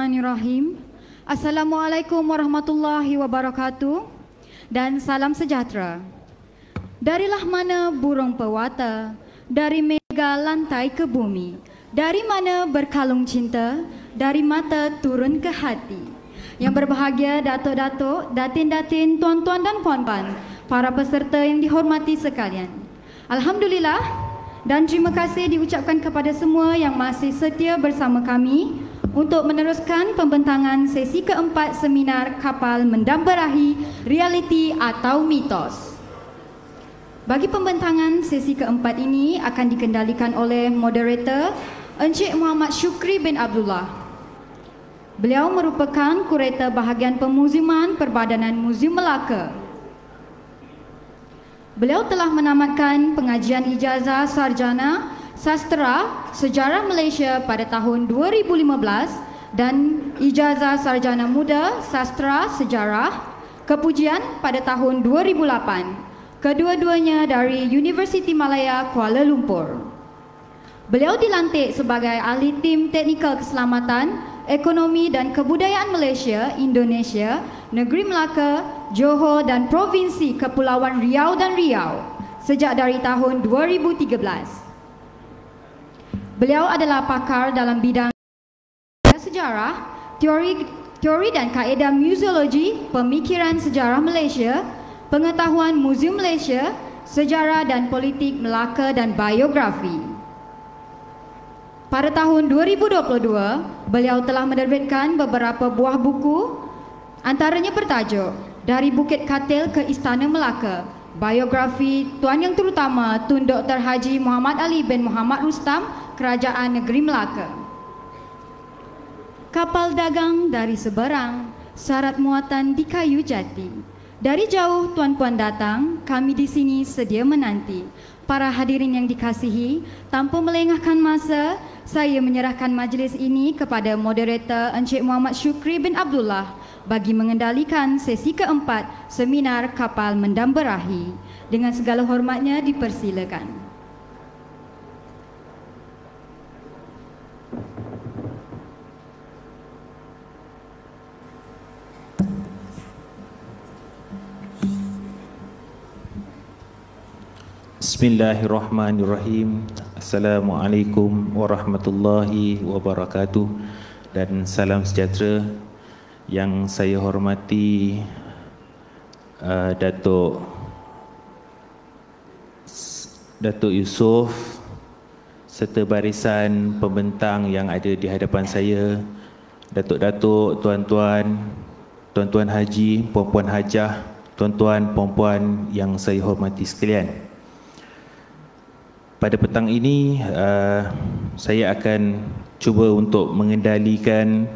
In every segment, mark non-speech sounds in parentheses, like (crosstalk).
Bismillahirrahmanirrahim. Assalamualaikum warahmatullahi wabarakatuh dan salam sejahtera. Dari lah mana burung pewata, dari mega lantai ke bumi, dari mana berkalung cinta, dari mata turun ke hati. Yang berbahagia datuk-datuk, datin-datin, tuan-tuan dan puan-puan, para peserta yang dihormati sekalian. Alhamdulillah dan terima kasih diucapkan kepada semua yang masih setia bersama kami untuk meneruskan pembentangan sesi keempat seminar kapal mendamberahi realiti atau mitos. Bagi pembentangan sesi keempat ini akan dikendalikan oleh moderator Encik Muhammad Shukri bin Abdullah. Beliau merupakan kurator bahagian pemuziman Perbadanan Muzium Melaka. Beliau telah menamatkan pengajian ijazah sarjana Sastra Sejarah Malaysia pada tahun 2015 dan Ijazah Sarjana Muda Sastra Sejarah Kepujian pada tahun 2008. Kedua-duanya dari Universiti Malaya Kuala Lumpur. Beliau dilantik sebagai ahli tim teknikal keselamatan, ekonomi dan kebudayaan Malaysia, Indonesia, Negeri Melaka, Johor dan Provinsi Kepulauan Riau dan Riau sejak dari tahun 2013. Beliau adalah pakar dalam bidang sejarah, teori teori dan kaedah museologi, pemikiran sejarah Malaysia, pengetahuan Museum Malaysia, sejarah dan politik Melaka dan biografi. Pada tahun 2022, beliau telah menerbitkan beberapa buah buku antaranya bertajuk Dari Bukit Katil ke Istana Melaka, biografi Tuan Yang Terutama Tun Dr. Haji Muhammad Ali bin Muhammad Rustam Kerajaan Negeri Melaka. Kapal dagang dari seberang, syarat muatan di kayu jati. Dari jauh tuan tuan datang, kami di sini sedia menanti. Para hadirin yang dikasihi, tanpa melengahkan masa, saya menyerahkan majlis ini kepada moderator Encik Muhammad Syukri bin Abdullah bagi mengendalikan sesi keempat seminar kapal mendamberahi. Dengan segala hormatnya dipersilakan. Bismillahirrahmanirrahim Assalamualaikum warahmatullahi wabarakatuh Dan salam sejahtera Yang saya hormati uh, Datuk Datuk Yusof Serta barisan pembentang yang ada di hadapan saya Datuk-datuk, tuan-tuan Tuan-tuan haji, puan-puan hajah Tuan-tuan, puan-puan yang saya hormati sekalian pada petang ini uh, saya akan cuba untuk mengendalikan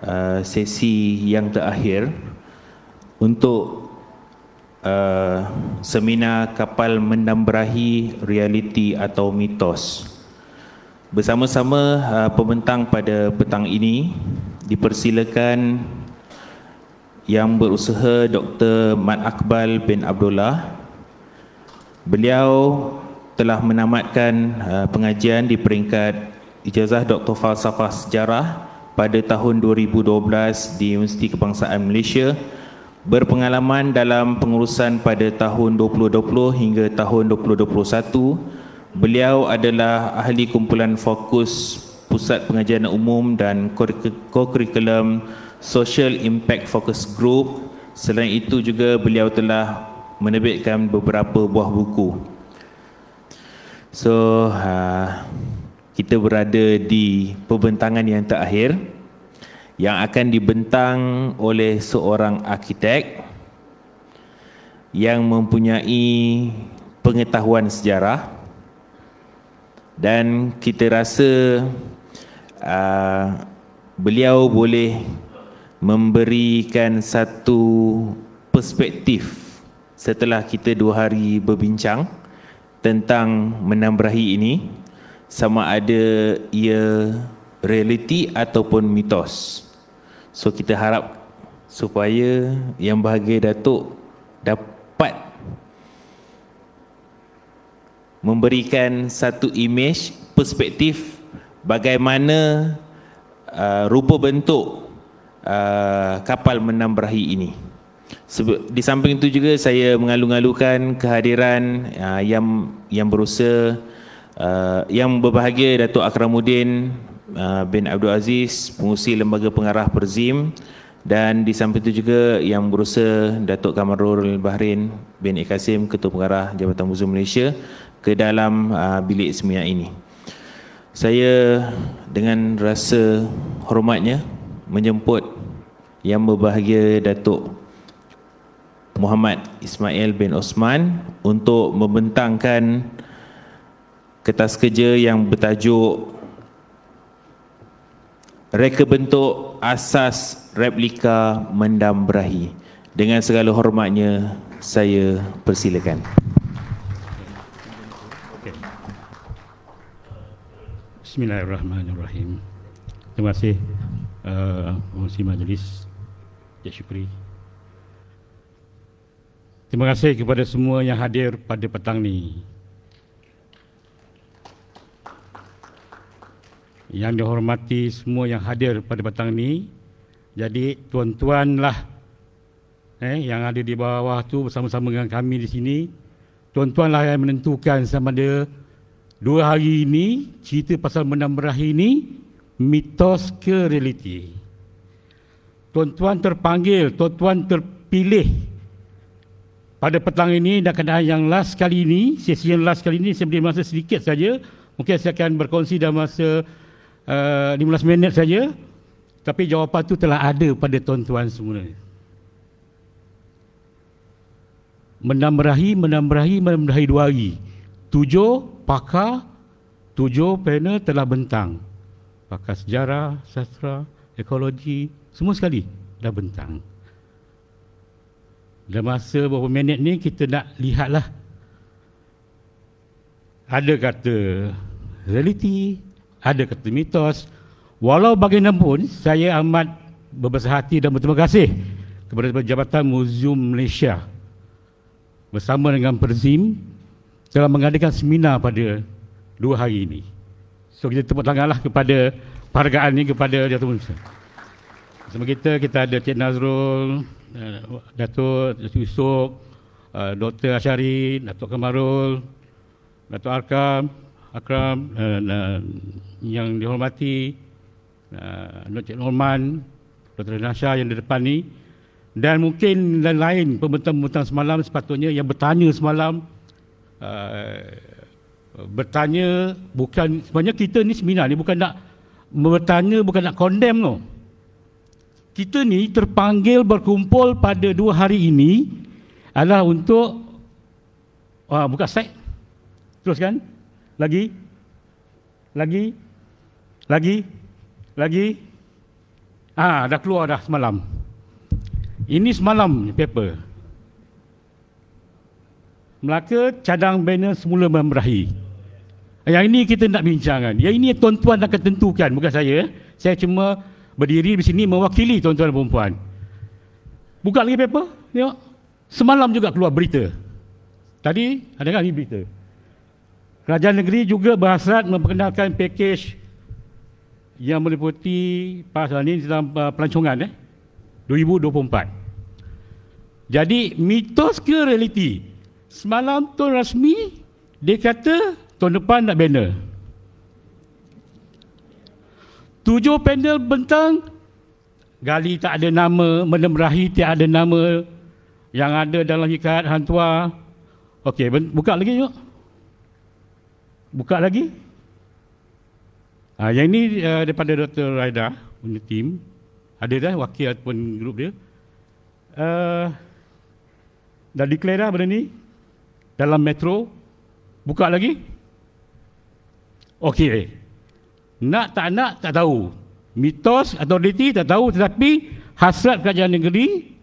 uh, sesi yang terakhir untuk uh, seminar kapal menambrahi realiti atau mitos. Bersama-sama uh, pembentang pada petang ini dipersilakan yang berusaha Dr. Mat Akbal bin Abdullah. Beliau telah menamatkan uh, pengajian di peringkat ijazah Doktor Falsafah Sejarah pada tahun 2012 di Universiti Kebangsaan Malaysia berpengalaman dalam pengurusan pada tahun 2020 hingga tahun 2021 beliau adalah ahli kumpulan fokus Pusat Pengajian Umum dan Co-Curriculum Social Impact Focus Group selain itu juga beliau telah menerbitkan beberapa buah buku. So uh, kita berada di pembentangan yang terakhir yang akan dibentang oleh seorang arkitek yang mempunyai pengetahuan sejarah dan kita rasa uh, beliau boleh memberikan satu perspektif setelah kita dua hari berbincang tentang menambrahi ini sama ada ia realiti ataupun mitos. So kita harap supaya yang bahagia Datuk dapat memberikan satu image perspektif bagaimana uh, rupa bentuk uh, kapal menambrahi ini di samping itu juga saya mengalu-alukan kehadiran uh, yang yang berusaha uh, yang berbahagia Datuk Akramudin uh, bin Abdul Aziz pengusi Lembaga Pengarah Perzim dan di samping itu juga yang berusaha Datuk Kamarul Bahrain bin Ikasim Ketua Pengarah Jabatan Muzium Malaysia ke dalam bilik semuanya ini. Saya dengan rasa hormatnya menjemput yang berbahagia Datuk Muhammad Ismail bin Osman untuk membentangkan kertas kerja yang bertajuk Reka Bentuk Asas Replika Mendam Berahi. Dengan segala hormatnya, saya persilakan. Bismillahirrahmanirrahim. Terima kasih uh, majlis. Ya syukri. Terima kasih kepada semua yang hadir pada petang ini. Yang dihormati semua yang hadir pada petang ini. Jadi tuan-tuanlah eh, yang ada di bawah tu bersama-sama dengan kami di sini. Tuan-tuanlah yang menentukan sama ada dua hari ini cerita pasal menang merah ini mitos ke realiti. Tuan-tuan terpanggil, tuan-tuan terpilih pada petang ini dan keadaan yang last kali ini, sesi yang last kali ini saya beri masa sedikit saja. Mungkin saya akan berkongsi dalam masa uh, eh, 15 minit saja. Tapi jawapan itu telah ada pada tuan-tuan semua. Menamrahi, menamrahi, menamrahi dua hari. Tujuh pakar, tujuh panel telah bentang. Pakar sejarah, sastra, ekologi, semua sekali dah bentang. Dalam masa beberapa minit ni kita nak lihatlah. Ada kata reality, ada kata mitos. Walau bagaimanapun, saya amat berbesar hati dan berterima kasih kepada Jabatan Museum Malaysia bersama dengan Perzim telah mengadakan seminar pada dua hari ini. So kita tepuk tanganlah kepada penghargaan ini kepada Jatuh Muzium. Bersama kita, kita ada Cik Nazrul, Eh, Datuk Datuk Yusof, eh, Dr. Ashari, Datuk Kamarul, Datuk Arkam, Akram eh, yang dihormati Datuk Cik Norman, Dr. Nasha yang di depan ni dan mungkin dan lain pembentang-pembentang semalam sepatutnya yang bertanya semalam uh, bertanya bukan sebenarnya kita ni seminar ni bukan nak bertanya bukan nak condemn tu kita ni terpanggil berkumpul pada dua hari ini adalah untuk uh, buka set teruskan lagi lagi lagi lagi ah ha, dah keluar dah semalam ini semalam paper Melaka cadang banner semula memerahi yang ini kita nak bincangkan yang ini tuan-tuan akan tentukan bukan saya saya cuma berdiri di sini mewakili tuan-tuan dan Buka lagi paper, tengok. Semalam juga keluar berita. Tadi ada kan berita. Kerajaan negeri juga berhasrat memperkenalkan pakej yang meliputi pasal ini dalam uh, pelancongan eh, 2024. Jadi mitos ke realiti? Semalam tuan rasmi, dia kata tahun depan nak banner. Tujuh pendel bentang Gali tak ada nama Menemrahi tak ada nama Yang ada dalam hikayat hantua Okey, buka lagi yuk Buka lagi ha, Yang ini uh, eh, daripada Dr. Raida Punya tim Ada dah wakil ataupun grup dia uh, Dah declare dah benda ni Dalam metro Buka lagi Okey nak tak nak tak tahu mitos atau realiti tak tahu tetapi hasrat kerajaan negeri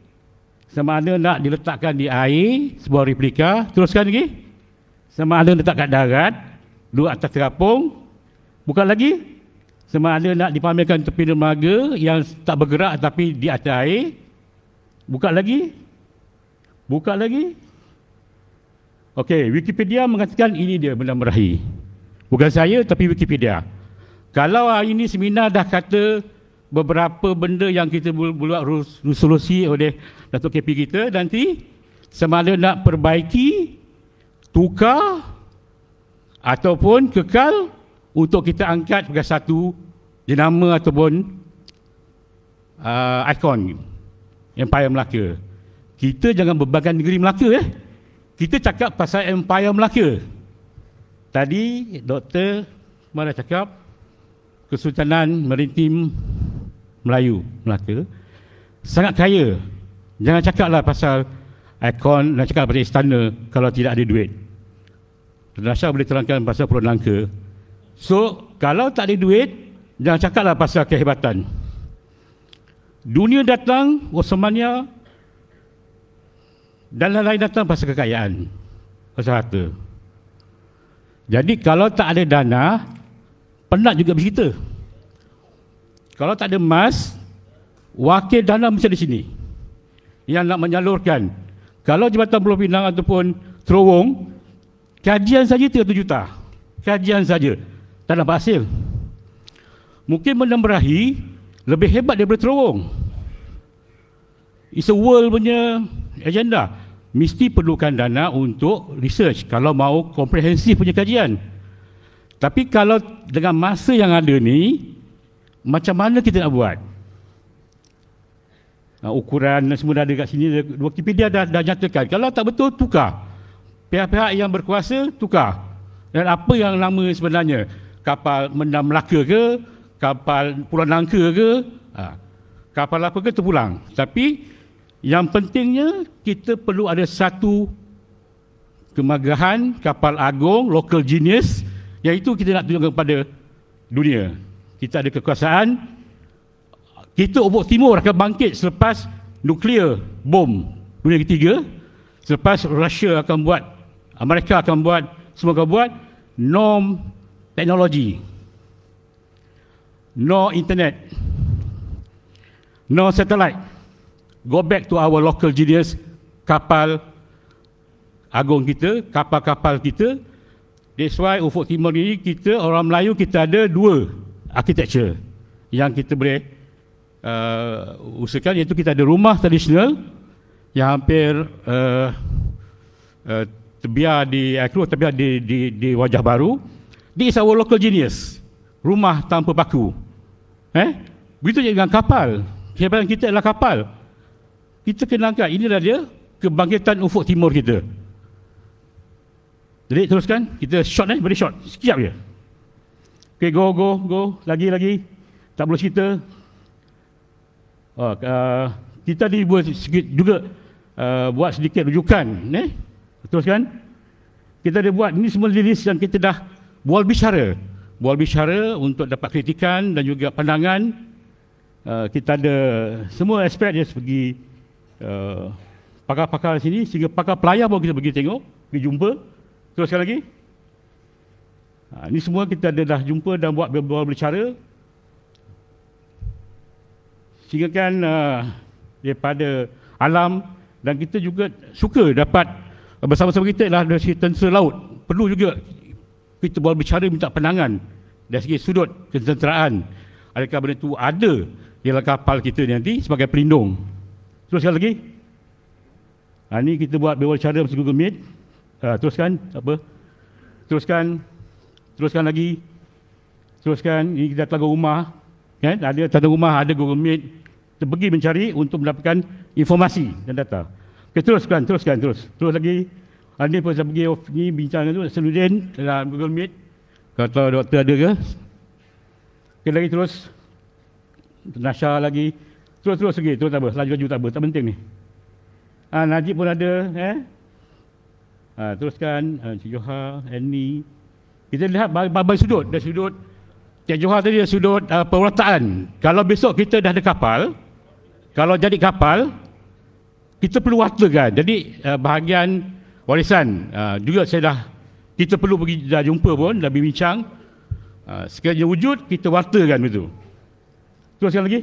sama ada nak diletakkan di air sebuah replika teruskan lagi sama ada letak kat darat duduk atas terapung bukan lagi sama ada nak dipamerkan tepi dermaga yang tak bergerak tapi di atas air buka lagi buka lagi Okey, Wikipedia mengatakan ini dia benda merahi. Bukan saya tapi Wikipedia. Kalau hari ini seminar dah kata beberapa benda yang kita buat resolusi oleh Datuk KP kita nanti sama nak perbaiki, tukar ataupun kekal untuk kita angkat sebagai satu jenama ataupun uh, ikon Empire Melaka. Kita jangan berbagai negeri Melaka eh. Kita cakap pasal Empire Melaka. Tadi Dr. Mana cakap Kesultanan Maritim Melayu Melaka sangat kaya. Jangan cakaplah pasal ikon Jangan cakap pasal istana kalau tidak ada duit. Nasha boleh terangkan pasal Pulau Langka. So, kalau tak ada duit, jangan cakaplah pasal kehebatan. Dunia datang, Osmania dan lain-lain datang pasal kekayaan. Pasal harta. Jadi kalau tak ada dana, penat juga bercerita. Kalau tak ada emas, wakil dana mesti di sini yang nak menyalurkan. Kalau Jabatan Pulau Pinang ataupun Terowong, kajian saja 3 juta. Kajian saja. Tak dapat hasil. Mungkin benda merahi lebih hebat daripada Terowong. It's a world punya agenda. Mesti perlukan dana untuk research kalau mau komprehensif punya Kajian. Tapi kalau dengan masa yang ada ni, macam mana kita nak buat? Uh, ukuran semua dah ada kat sini, Wikipedia dah, dah nyatakan. Kalau tak betul, tukar. Pihak-pihak yang berkuasa, tukar. Dan apa yang lama sebenarnya? Kapal Mendam Melaka ke? Kapal Pulau Nangka ke? Uh, kapal apa ke? Terpulang. Tapi yang pentingnya, kita perlu ada satu kemegahan kapal agung, local genius, yang itu kita nak tunjukkan kepada dunia. Kita ada kekuasaan. Kita obok timur akan bangkit selepas nuklear bom dunia ketiga. Selepas Rusia akan buat, Amerika akan buat, semua akan buat. No teknologi. No internet. No satellite. Go back to our local genius kapal agung kita, kapal-kapal kita, That's why Ufuk Timur ni kita orang Melayu kita ada dua architecture yang kita boleh uh, usahakan iaitu kita ada rumah tradisional yang hampir uh, uh, terbiar di Akru uh, terbiar di, di, di wajah baru. This is our local genius. Rumah tanpa paku. Eh? Begitu juga dengan kapal. Kehebatan kita adalah kapal. Kita kena angkat. Inilah dia kebangkitan ufuk timur kita. Jadi teruskan, kita shot eh, beri shot Sekejap je. Okay, go, go, go. Lagi, lagi. Tak perlu cerita. Oh, uh, kita ni buat sedikit juga uh, buat sedikit rujukan. Eh? Teruskan. Kita ada buat, ini semua list yang kita dah bual bicara. Bual bicara untuk dapat kritikan dan juga pandangan. Uh, kita ada semua aspek dia pergi uh, pakar-pakar sini sehingga pakar pelayar pun kita pergi tengok, pergi jumpa. Teruskan lagi. Ha, ini semua kita dah jumpa dan buat beberapa bicara. Sehingga kan uh, daripada alam dan kita juga suka dapat bersama-sama kita lah dari tentera laut. Perlu juga kita boleh bicara minta penangan dari segi sudut ketenteraan. Adakah benda itu ada di dalam kapal kita nanti sebagai pelindung. Teruskan lagi. Ha, ini kita buat bewa cara bersama Google Meet uh, teruskan apa teruskan teruskan lagi teruskan ini kita telaga rumah kan ada telaga rumah ada Google Meet kita pergi mencari untuk mendapatkan informasi dan data okay, teruskan teruskan terus terus lagi ini pun saya pergi off ni bincang dengan Saludin dalam Google Meet kata doktor ada ke okay, lagi terus Nasha lagi terus terus lagi terus apa laju-laju tak apa tak penting ni ha, Najib pun ada eh Ha, teruskan ha, Encik Johar, Annie. Kita lihat berbagai sudut. Dari sudut Encik Johar tadi, dari sudut uh, perwataan. Kalau besok kita dah ada kapal, kalau jadi kapal, kita perlu watakan. Jadi uh, bahagian warisan uh, juga saya dah, kita perlu pergi dah jumpa pun, dah bincang. Uh, sekiranya wujud, kita watakan begitu. Teruskan lagi.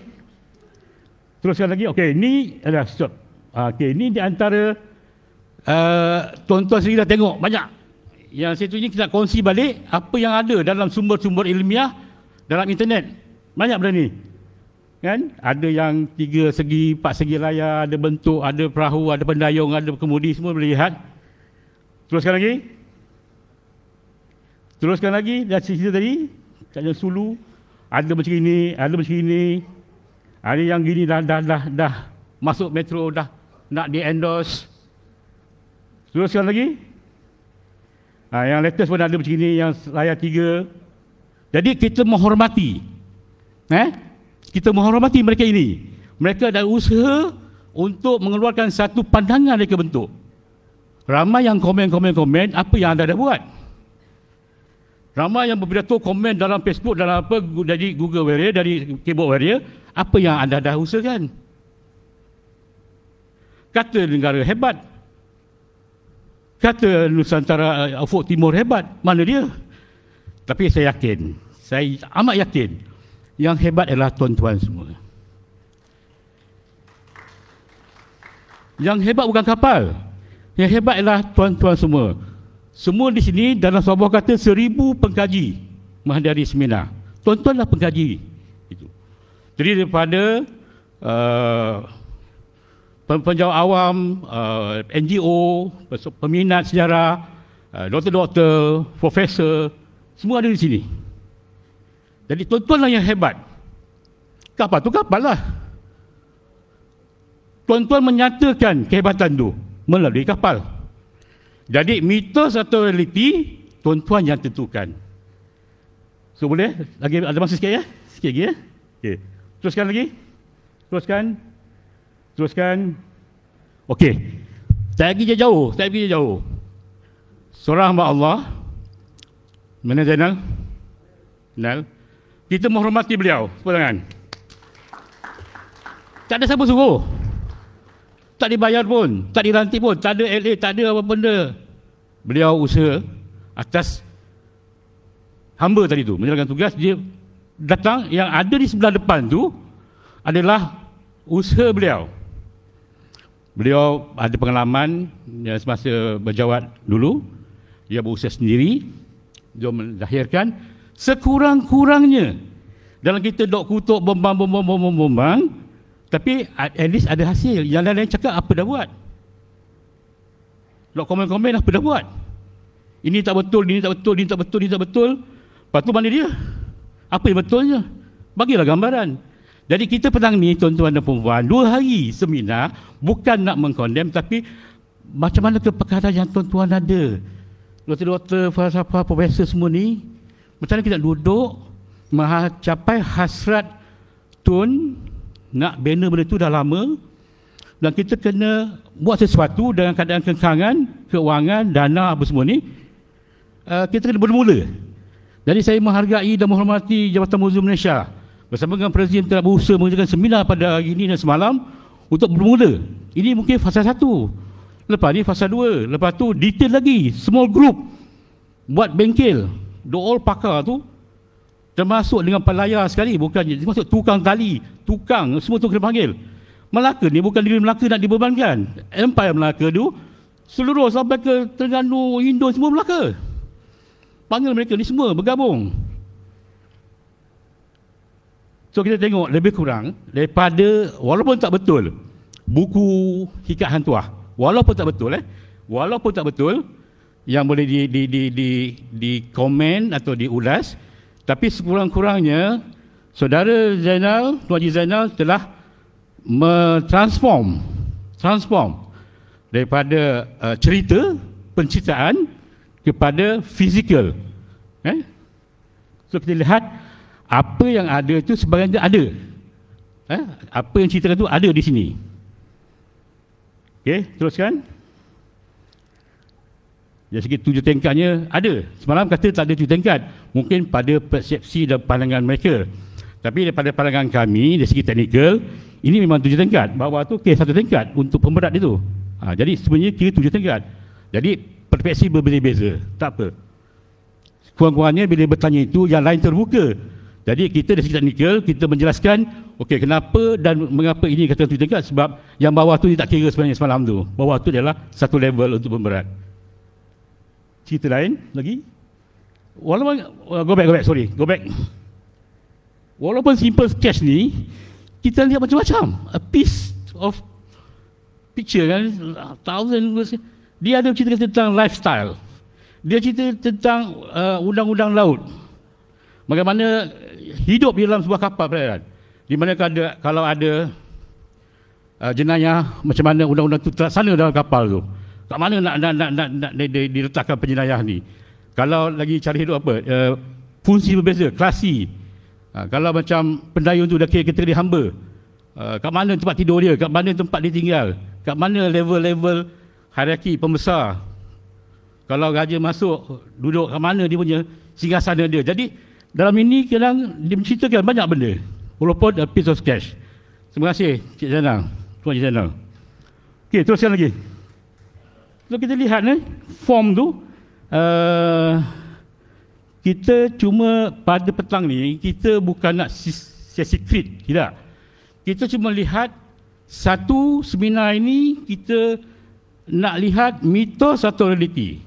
Teruskan lagi. Okey, ini adalah uh, sudut. Okey, ini di antara Eh, tuan-tuan sendiri dah tengok banyak yang satu ini kita nak kongsi balik apa yang ada dalam sumber-sumber ilmiah dalam internet banyak benda ni kan ada yang tiga segi empat segi layar ada bentuk ada perahu ada pendayung ada kemudi semua boleh lihat teruskan lagi teruskan lagi dah cerita tadi kat sulu ada macam ini ada macam ini ada yang gini dah dah dah dah masuk metro dah nak di endorse sekali lagi. Ha, yang latest pun ada macam ni, yang layar tiga. Jadi kita menghormati. Eh? Kita menghormati mereka ini. Mereka ada usaha untuk mengeluarkan satu pandangan mereka bentuk. Ramai yang komen, komen, komen, apa yang anda dah buat? Ramai yang berbeda tu komen dalam Facebook, dalam apa, dari Google Warrior, dari Keyboard Warrior, apa yang anda dah usahakan? Kata negara hebat, Kata Nusantara Afok eh, Timur hebat, mana dia? Tapi saya yakin, saya amat yakin yang hebat adalah tuan-tuan semua. Yang hebat bukan kapal. Yang hebat adalah tuan-tuan semua. Semua di sini dalam sebuah kata seribu pengkaji menghadiri seminar. Tuan-tuanlah pengkaji. Jadi daripada uh, penjawat awam, uh, NGO, peminat sejarah, uh, doktor-doktor, profesor, semua ada di sini. Jadi tuan-tuanlah yang hebat. Kapal tu kapal lah. Tuan-tuan menyatakan kehebatan tu melalui kapal. Jadi mitos atau realiti, tuan-tuan yang tentukan. So boleh? Lagi ada masa sikit ya? Sikit lagi ya? Okay. Teruskan lagi. Teruskan. Teruskan. Teruskan. Okey. Saya pergi jauh, saya pergi jauh. Surah Mbak Allah. Mana Zainal? Zainal. Kita menghormati beliau. Sepuluh tangan. Tak ada siapa suruh. Tak dibayar pun. Tak dilantik pun. Tak ada LA, tak ada apa benda. Beliau usaha atas hamba tadi tu. Menjalankan tugas, dia datang. Yang ada di sebelah depan tu adalah usaha beliau. Beliau ada pengalaman ya, semasa berjawat dulu. Dia berusia sendiri. Dia melahirkan. Sekurang-kurangnya. Dalam kita dok kutuk bumbang bumbang bumbang bumbang, Tapi at least ada hasil. Yang lain-lain cakap apa dah buat. Dok komen-komen apa dah buat. Ini tak betul, ini tak betul, ini tak betul, ini tak betul. Lepas tu mana dia? Apa yang betulnya? Bagilah gambaran. Jadi kita petang ni tuan-tuan dan puan-puan, dua hari seminar bukan nak mengkondem tapi macam mana kepekatan yang tuan-tuan ada. Doktor-doktor, falsafah, profesor semua ni, macam mana kita duduk mencapai hasrat tun nak bina benda tu dah lama dan kita kena buat sesuatu dengan keadaan kekangan, keuangan, dana apa semua ni, eh, kita kena bermula. Jadi saya menghargai dan menghormati Jabatan Muzium Malaysia bersama dengan Presiden telah berusaha mengerjakan seminar pada hari ini dan semalam untuk bermula. Ini mungkin fasa satu. Lepas ni fasa dua. Lepas tu detail lagi. Small group buat bengkel. The all pakar tu termasuk dengan pelayar sekali. Bukan termasuk tukang tali. Tukang. Semua tu kena panggil. Melaka ni bukan diri Melaka nak dibebankan. Empire Melaka tu seluruh sampai ke Terengganu, Indo semua Melaka. Panggil mereka ni semua bergabung. So kita tengok lebih kurang daripada walaupun tak betul buku Hikat Hantuah. Walaupun tak betul eh. Walaupun tak betul yang boleh di di di di di komen atau diulas tapi sekurang-kurangnya saudara Zainal Tuan Haji Zainal telah mentransform transform daripada uh, cerita penceritaan kepada fizikal eh so kita lihat apa yang ada itu sebenarnya ada. Eh? Apa yang cerita itu ada di sini. Okey, teruskan. Dari segi tujuh tingkatnya ada. Semalam kata tak ada tujuh tingkat. Mungkin pada persepsi dan pandangan mereka. Tapi daripada pandangan kami, dari segi teknikal, ini memang tujuh tingkat. Bawah tu okey satu tingkat untuk pemberat itu. Ha, jadi sebenarnya kira tujuh tingkat. Jadi persepsi berbeza-beza. Tak apa. Kurang-kurangnya bila bertanya itu, yang lain terbuka. Jadi kita dari segi teknikal kita menjelaskan okey kenapa dan mengapa ini kata tu tegak sebab yang bawah tu dia tak kira sebenarnya semalam tu. Bawah tu adalah satu level untuk pemberat. Cerita lain lagi. Walaupun uh, go back go back sorry, go back. Walaupun simple sketch ni kita lihat macam-macam a piece of picture kan thousand words dia ada cerita tentang lifestyle dia cerita tentang uh, undang-undang laut Bagaimana hidup di dalam sebuah kapal perairan? Di mana ada, kalau ada uh, jenayah, macam mana undang-undang itu terlaksana dalam kapal tu? Kat mana nak, nak, nak, nak, nak diletakkan penjenayah ni? Kalau lagi cari hidup apa? Uh, fungsi berbeza, klasi. Uh, kalau macam pendayung tu dah kira-kira dihamba, Uh, kat mana tempat tidur dia, kat mana tempat dia tinggal kat mana level-level hierarki pembesar kalau raja masuk duduk ke mana dia punya singgah sana dia, jadi dalam ini kadang dia menceritakan banyak benda walaupun a piece of sketch terima kasih Cik Zainal Tuan Cik Zainal ok teruskan lagi so kita lihat eh, form tu uh, kita cuma pada petang ni kita bukan nak sesi krit tidak kita cuma lihat satu seminar ini kita nak lihat mitos atau realiti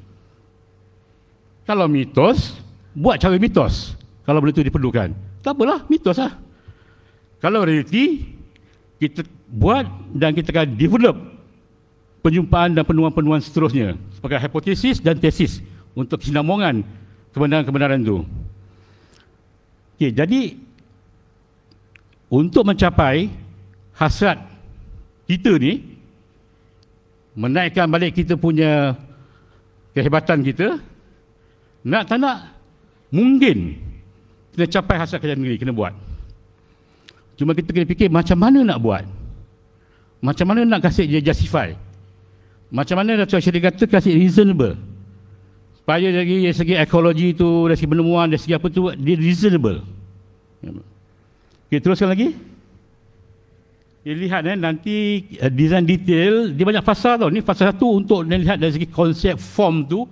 kalau mitos buat cara mitos kalau benda itu diperlukan. Tak apalah, mitos lah. Kalau realiti, kita buat dan kita akan develop penjumpaan dan penemuan-penemuan seterusnya sebagai hipotesis dan tesis untuk sinamongan kebenaran-kebenaran itu. Okay, jadi, untuk mencapai hasrat kita ni menaikkan balik kita punya kehebatan kita nak tak nak mungkin kita capai hasrat kerajaan negeri kena buat cuma kita kena fikir macam mana nak buat macam mana nak kasih dia justify macam mana Dato' Syedri kata kasih reasonable supaya dari, dari segi ekologi tu dari segi penemuan dari segi apa tu dia reasonable Okay, teruskan lagi Ya, lihat eh, nanti uh, design detail, dia banyak fasa tau. Ni fasa satu untuk dilihat dari segi konsep form tu,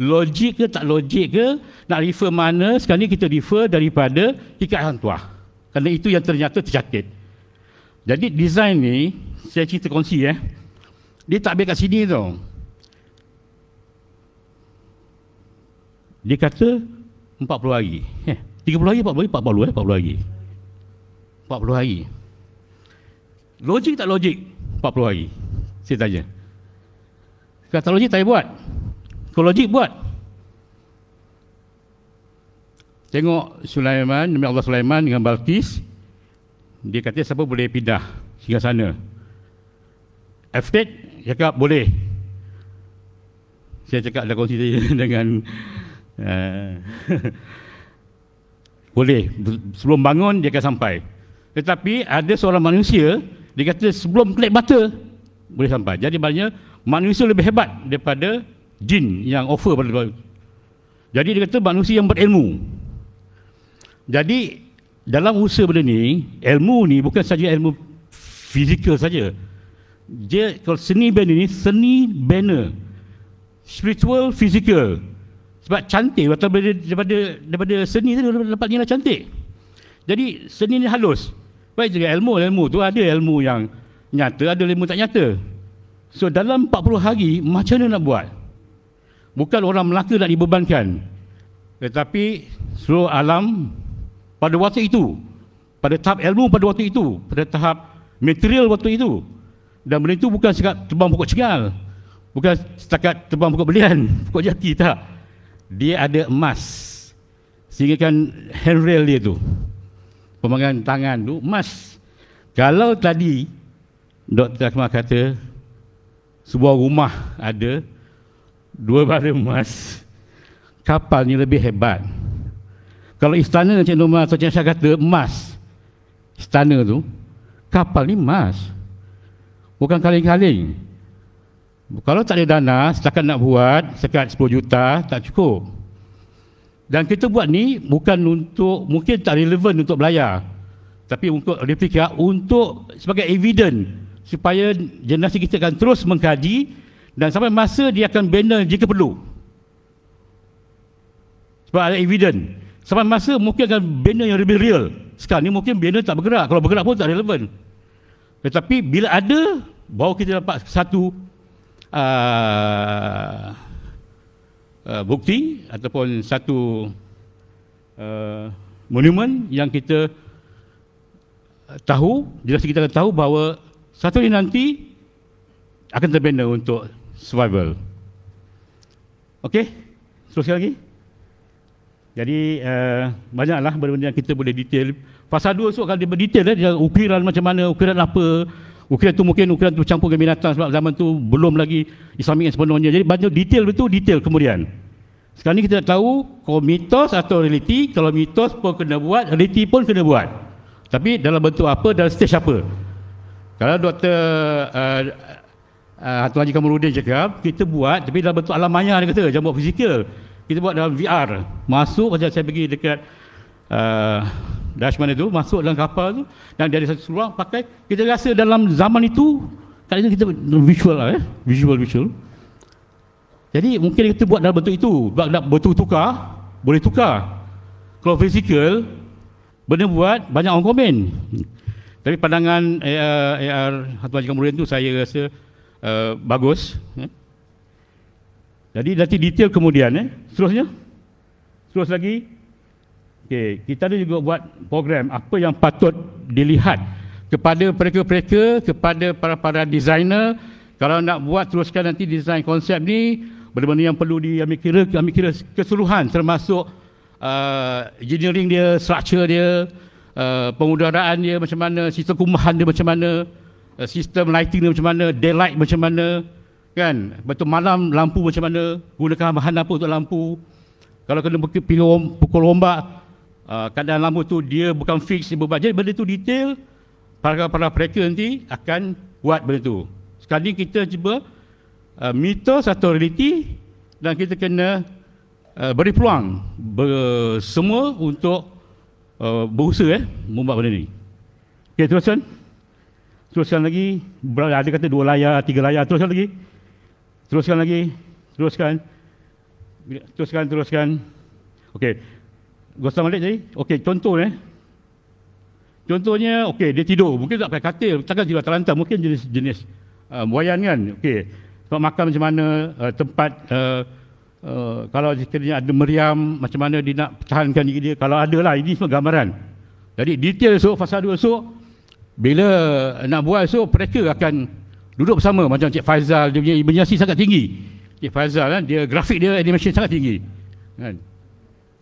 logik ke tak logik ke nak refer mana sekarang ni kita refer daripada hikat hang tua kerana itu yang ternyata tercatat jadi design ni saya cerita kongsi eh dia tak ambil kat sini tau dia kata 40 hari eh, 30 hari 40 eh, hari 40 hari 40 hari 40 hari logik tak logik 40 hari saya tanya kata logik tak buat kalau wajib buat. Tengok Sulaiman, Nabi Allah Sulaiman dengan Balkis. Dia kata siapa boleh pindah singgah sana. Aftid cakap boleh. Saya cakap dah kongsi (laughs) dengan uh, (laughs) boleh sebelum bangun dia akan sampai. Tetapi ada seorang manusia dia kata sebelum kelip mata boleh sampai. Jadi maknanya manusia lebih hebat daripada jin yang offer pada kau. Jadi dia kata manusia yang berilmu. Jadi dalam usaha benda ni, ilmu ni bukan saja ilmu fizikal saja. Dia kalau seni banner ni, seni banner. Spiritual, fizikal Sebab cantik atau daripada, daripada, daripada seni tu dapat lah cantik. Jadi seni ni halus. Baik juga ilmu, ilmu tu ada ilmu yang nyata, ada ilmu tak nyata. So dalam 40 hari, macam mana nak buat? bukan orang Melaka nak dibebankan tetapi seluruh alam pada waktu itu pada tahap ilmu pada waktu itu pada tahap material waktu itu dan benda itu bukan sekat tebang pokok cengal bukan setakat tebang pokok belian (laughs) pokok jati tak dia ada emas sehingga kan handrail dia tu pemegang tangan tu emas kalau tadi Dr. Akmal kata sebuah rumah ada dua bara emas kapal ni lebih hebat kalau istana Encik Norma atau Encik Syah kata emas istana tu kapal ni emas bukan kaleng-kaleng kalau tak ada dana setakat nak buat setakat 10 juta tak cukup dan kita buat ni bukan untuk mungkin tak relevan untuk belayar tapi untuk replika untuk sebagai evidence supaya generasi kita akan terus mengkaji dan sampai masa dia akan banner jika perlu sebab ada evident sampai masa mungkin akan banner yang lebih real sekarang ni mungkin banner tak bergerak kalau bergerak pun tak relevan tetapi bila ada baru kita dapat satu uh, uh, bukti ataupun satu uh, monumen yang kita tahu jelas kita akan tahu bahawa satu hari nanti akan terbina untuk survival. Okey, teruskan lagi. Jadi uh, banyaklah benda-benda yang kita boleh detail. Pasal dua tu so, akan berdetail eh, ukiran macam mana, ukiran apa, ukiran tu mungkin ukiran tu campur dengan binatang sebab zaman tu belum lagi Islamik yang sepenuhnya. Jadi banyak detail betul detail kemudian. Sekarang ni kita nak tahu kalau mitos atau realiti, kalau mitos pun kena buat, realiti pun kena buat. Tapi dalam bentuk apa, dalam stage apa. Kalau Dr. Uh, eh, uh, ah, Tuan Haji Kamaluddin cakap kita buat tapi dalam bentuk alam maya dia kata jangan buat fizikal kita buat dalam VR masuk macam saya pergi dekat uh, ah, dash mana tu masuk dalam kapal tu dan dia ada satu seluar pakai kita rasa dalam zaman itu kali ini kita visual lah eh visual visual jadi mungkin kita buat dalam bentuk itu buat dalam bentuk tukar boleh tukar kalau fizikal benda buat banyak orang komen tapi pandangan AR, AR Hatu Haji Kamaluddin tu saya rasa Eh, bagus. Ya. Jadi nanti detail kemudian. Eh. Seterusnya. Terus lagi. Okay. Kita ada juga buat program apa yang patut dilihat kepada mereka-mereka, kepada para-para designer. Kalau nak buat teruskan nanti design konsep ni, benda-benda yang perlu diambil kira, ambil kira keseluruhan termasuk uh, engineering dia, structure dia, uh, pengudaraan dia macam mana, sistem kumahan dia macam mana, Eh, sistem lighting dia macam mana, daylight macam mana, kan? Betul malam lampu macam mana, gunakan bahan apa untuk lampu. Kalau kena pukul, pukul ombak, uh, eh, keadaan lampu tu dia bukan fix, dia berubah. Jadi benda tu detail, para-para mereka nanti akan buat benda tu. Sekali kita cuba uh, eh, meter satu reality dan kita kena uh, beri peluang ber, semua untuk uh, berusaha eh, membuat benda ni. Okay, teruskan. Teruskan. Teruskan lagi. Berapa ada kata dua layar, tiga layar. Teruskan lagi. Teruskan lagi. Teruskan. Teruskan, teruskan. Okey. Gosong balik tadi. Okey, contoh eh. Contohnya, okey, dia tidur. Mungkin tak pakai katil. Takkan tidur terlantar. Mungkin jenis jenis uh, buayan kan. Okey. Tempat makan macam mana, uh, tempat uh, uh, kalau sekiranya ada meriam, macam mana dia nak pertahankan diri dia. Kalau ada lah, ini semua gambaran. Jadi detail esok, fasa dua esok, bila nak buat so mereka akan duduk bersama macam Cik Faizal dia punya imajinasi sangat tinggi Cik Faizal kan dia grafik dia animation sangat tinggi kan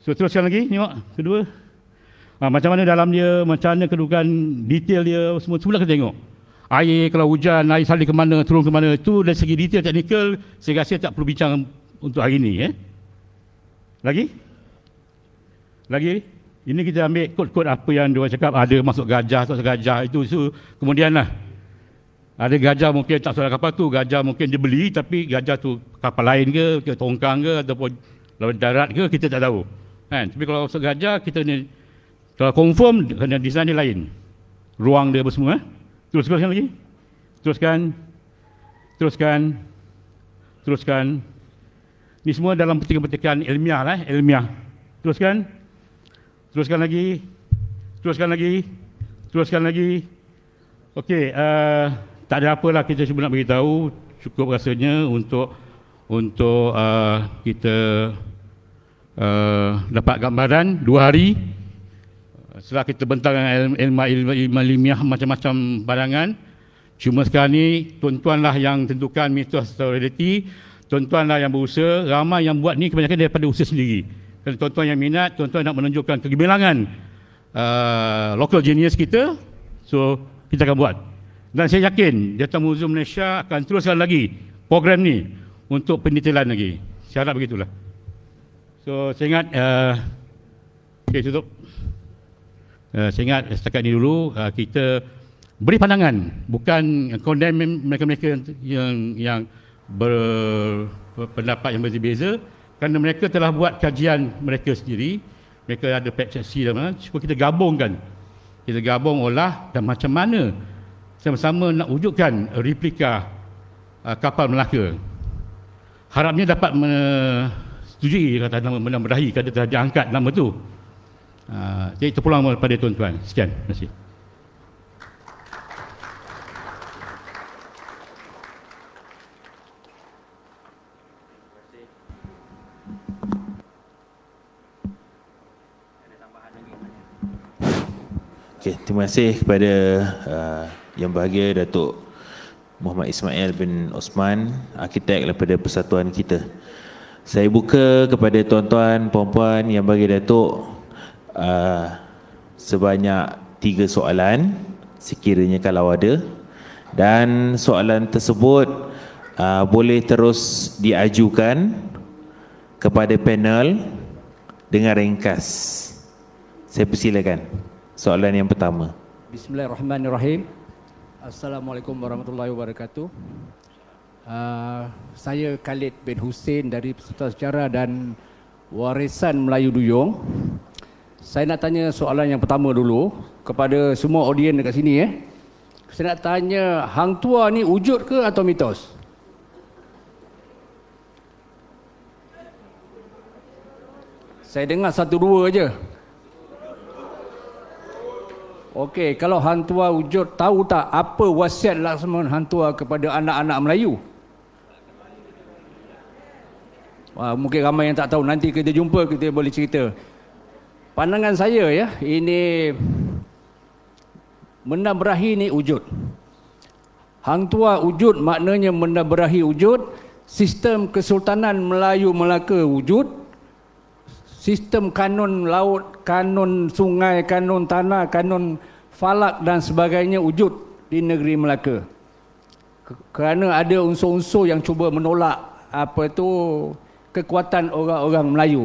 so teruskan lagi tengok kedua ha, macam mana dalam dia macam mana kedudukan detail dia semua semua kita tengok air kalau hujan air salin ke mana turun ke mana itu dari segi detail teknikal saya rasa tak perlu bincang untuk hari ini eh lagi lagi ini kita ambil kod-kod apa yang dia cakap ada masuk gajah atau segajah itu so, kemudianlah ada gajah mungkin tak salah kapal tu gajah mungkin dia beli tapi gajah tu kapal lain ke ke tongkang ke ataupun laut darat ke kita tak tahu kan tapi kalau masuk gajah kita ni kalau confirm kena di dia lain ruang dia apa semua eh? terus teruskan lagi teruskan teruskan teruskan Ini semua dalam petikan-petikan ilmiah lah eh, ilmiah teruskan Teruskan lagi. Teruskan lagi. Teruskan lagi. Okey, uh, tak ada apalah kita cuma nak tahu cukup rasanya untuk untuk uh, kita uh, dapat gambaran dua hari setelah kita bentang ilmu ilmu ilmu ilmiah macam-macam barangan cuma sekarang ni tuan-tuanlah yang tentukan mitos atau realiti tuan-tuanlah yang berusaha ramai yang buat ni kebanyakan daripada usaha sendiri kalau tuan-tuan yang minat, tuan-tuan nak menunjukkan kegemilangan uh, local genius kita, so kita akan buat. Dan saya yakin Jatuh Museum Malaysia akan teruskan lagi program ni untuk penitilan lagi. Saya harap begitulah. So saya ingat, uh, okay, tutup. Uh, saya ingat setakat ini dulu, uh, kita beri pandangan, bukan condemn mereka-mereka yang, yang, yang berpendapat yang berbeza-beza, kerana mereka telah buat kajian mereka sendiri mereka ada persepsi dan mana cuba kita gabungkan kita gabung olah dan macam mana sama-sama nak wujudkan replika uh, kapal Melaka harapnya dapat menyetujui kata nama benar berahi kata diangkat nama tu uh, jadi terpulang kepada tuan-tuan sekian terima kasih Okay, terima kasih kepada uh, yang bahagia Datuk Muhammad Ismail bin Osman, arkitek daripada persatuan kita. Saya buka kepada tuan-tuan, puan-puan yang bahagia Datuk uh, sebanyak tiga soalan sekiranya kalau ada dan soalan tersebut uh, boleh terus diajukan kepada panel dengan ringkas. Saya persilakan soalan yang pertama. Bismillahirrahmanirrahim. Assalamualaikum warahmatullahi wabarakatuh. Uh, saya Khalid bin Hussein dari Pusat Sejarah dan Warisan Melayu Duyung. Saya nak tanya soalan yang pertama dulu kepada semua audiens dekat sini eh. Saya nak tanya hang tua ni wujud ke atau mitos? Saya dengar satu dua aja. Okey, kalau hantua Tua wujud, tahu tak apa wasiat Laksamana Hang Tua kepada anak-anak Melayu? Wah, mungkin ramai yang tak tahu. Nanti kita jumpa, kita boleh cerita. Pandangan saya, ya, ini menabrahi berahi ni wujud. Hang wujud maknanya menabrahi berahi wujud. Sistem Kesultanan Melayu Melaka wujud sistem kanun laut, kanun sungai, kanun tanah, kanun falak dan sebagainya wujud di negeri Melaka. Kerana ada unsur-unsur yang cuba menolak apa itu kekuatan orang-orang Melayu.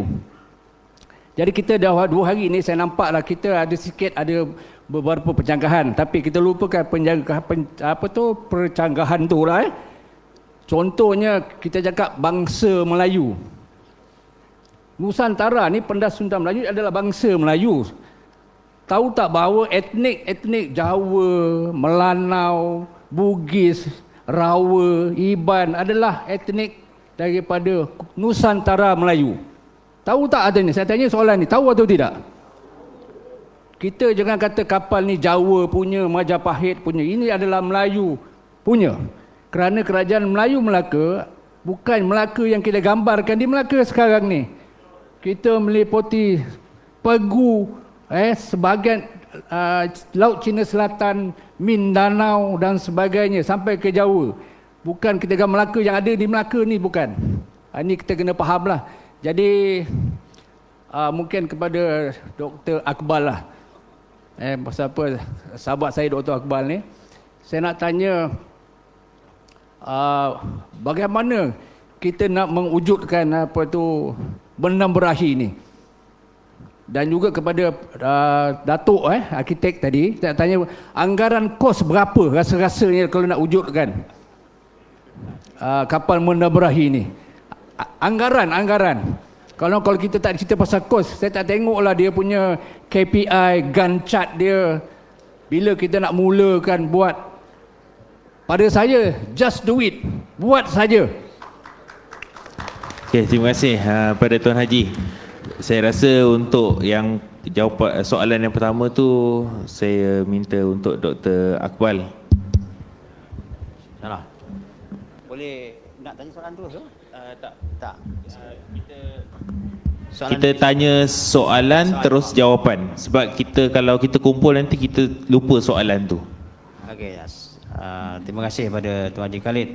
Jadi kita dah dua hari ini saya nampaklah kita ada sikit ada beberapa pencanggahan tapi kita lupakan penjaga pen, apa tu percanggahan tu lah eh. Contohnya kita cakap bangsa Melayu. Nusantara ni pendas Sunda Melayu adalah bangsa Melayu. Tahu tak bahawa etnik-etnik Jawa, Melanau, Bugis, Rawa, Iban adalah etnik daripada Nusantara Melayu. Tahu tak ada ni? Saya tanya soalan ni. Tahu atau tidak? Kita jangan kata kapal ni Jawa punya, Majapahit punya. Ini adalah Melayu punya. Kerana kerajaan Melayu Melaka bukan Melaka yang kita gambarkan di Melaka sekarang ni kita meliputi Pegu eh sebagian uh, ah, laut Cina Selatan, Mindanao dan sebagainya sampai ke Jawa. Bukan kita kan Melaka yang ada di Melaka ni bukan. Ini ah, kita kena lah. Jadi uh, mungkin kepada Dr. Akbal lah. Eh pasal apa sahabat saya Dr. Akbal ni. Saya nak tanya uh, bagaimana kita nak mewujudkan apa tu benam berahi ni dan juga kepada uh, datuk eh arkitek tadi saya tanya anggaran kos berapa rasa-rasanya kalau nak wujudkan uh, kapal benam berahi ni anggaran anggaran kalau kalau kita tak cerita pasal kos saya tak tengoklah dia punya KPI gun chart dia bila kita nak mulakan buat pada saya just do it buat saja Okay, terima kasih ah, kepada uh, Tuan Haji. Saya rasa untuk yang jawapan eh, soalan yang pertama tu saya minta untuk Dr. Akbal. Salah. Boleh nak tanya soalan tu? Uh, ya? ah, tak. Tak. Uh, kita kita tanya soalan terus jawapan sebab kita kalau kita kumpul nanti kita lupa soalan tu. Okay. yes. Uh, terima kasih kepada Tuan Haji Khalid.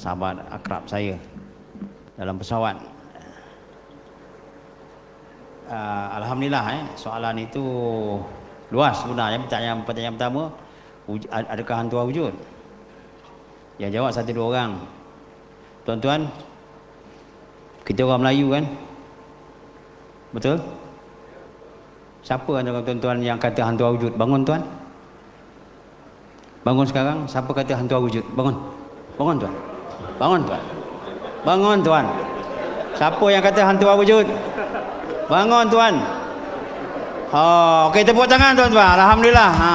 Sahabat akrab saya dalam pesawat uh, Alhamdulillah eh, soalan itu luas sebenarnya pertanyaan, pertanyaan pertama adakah hantu wujud yang jawab satu dua orang tuan-tuan kita orang Melayu kan betul siapa antara tuan-tuan yang kata hantu wujud bangun tuan bangun sekarang siapa kata hantu wujud bangun bangun tuan bangun tuan Bangun tuan. Siapa yang kata hantu apa wujud? Bangun tuan. Ha, oh, okey tepuk tangan tuan-tuan. Alhamdulillah. Ha.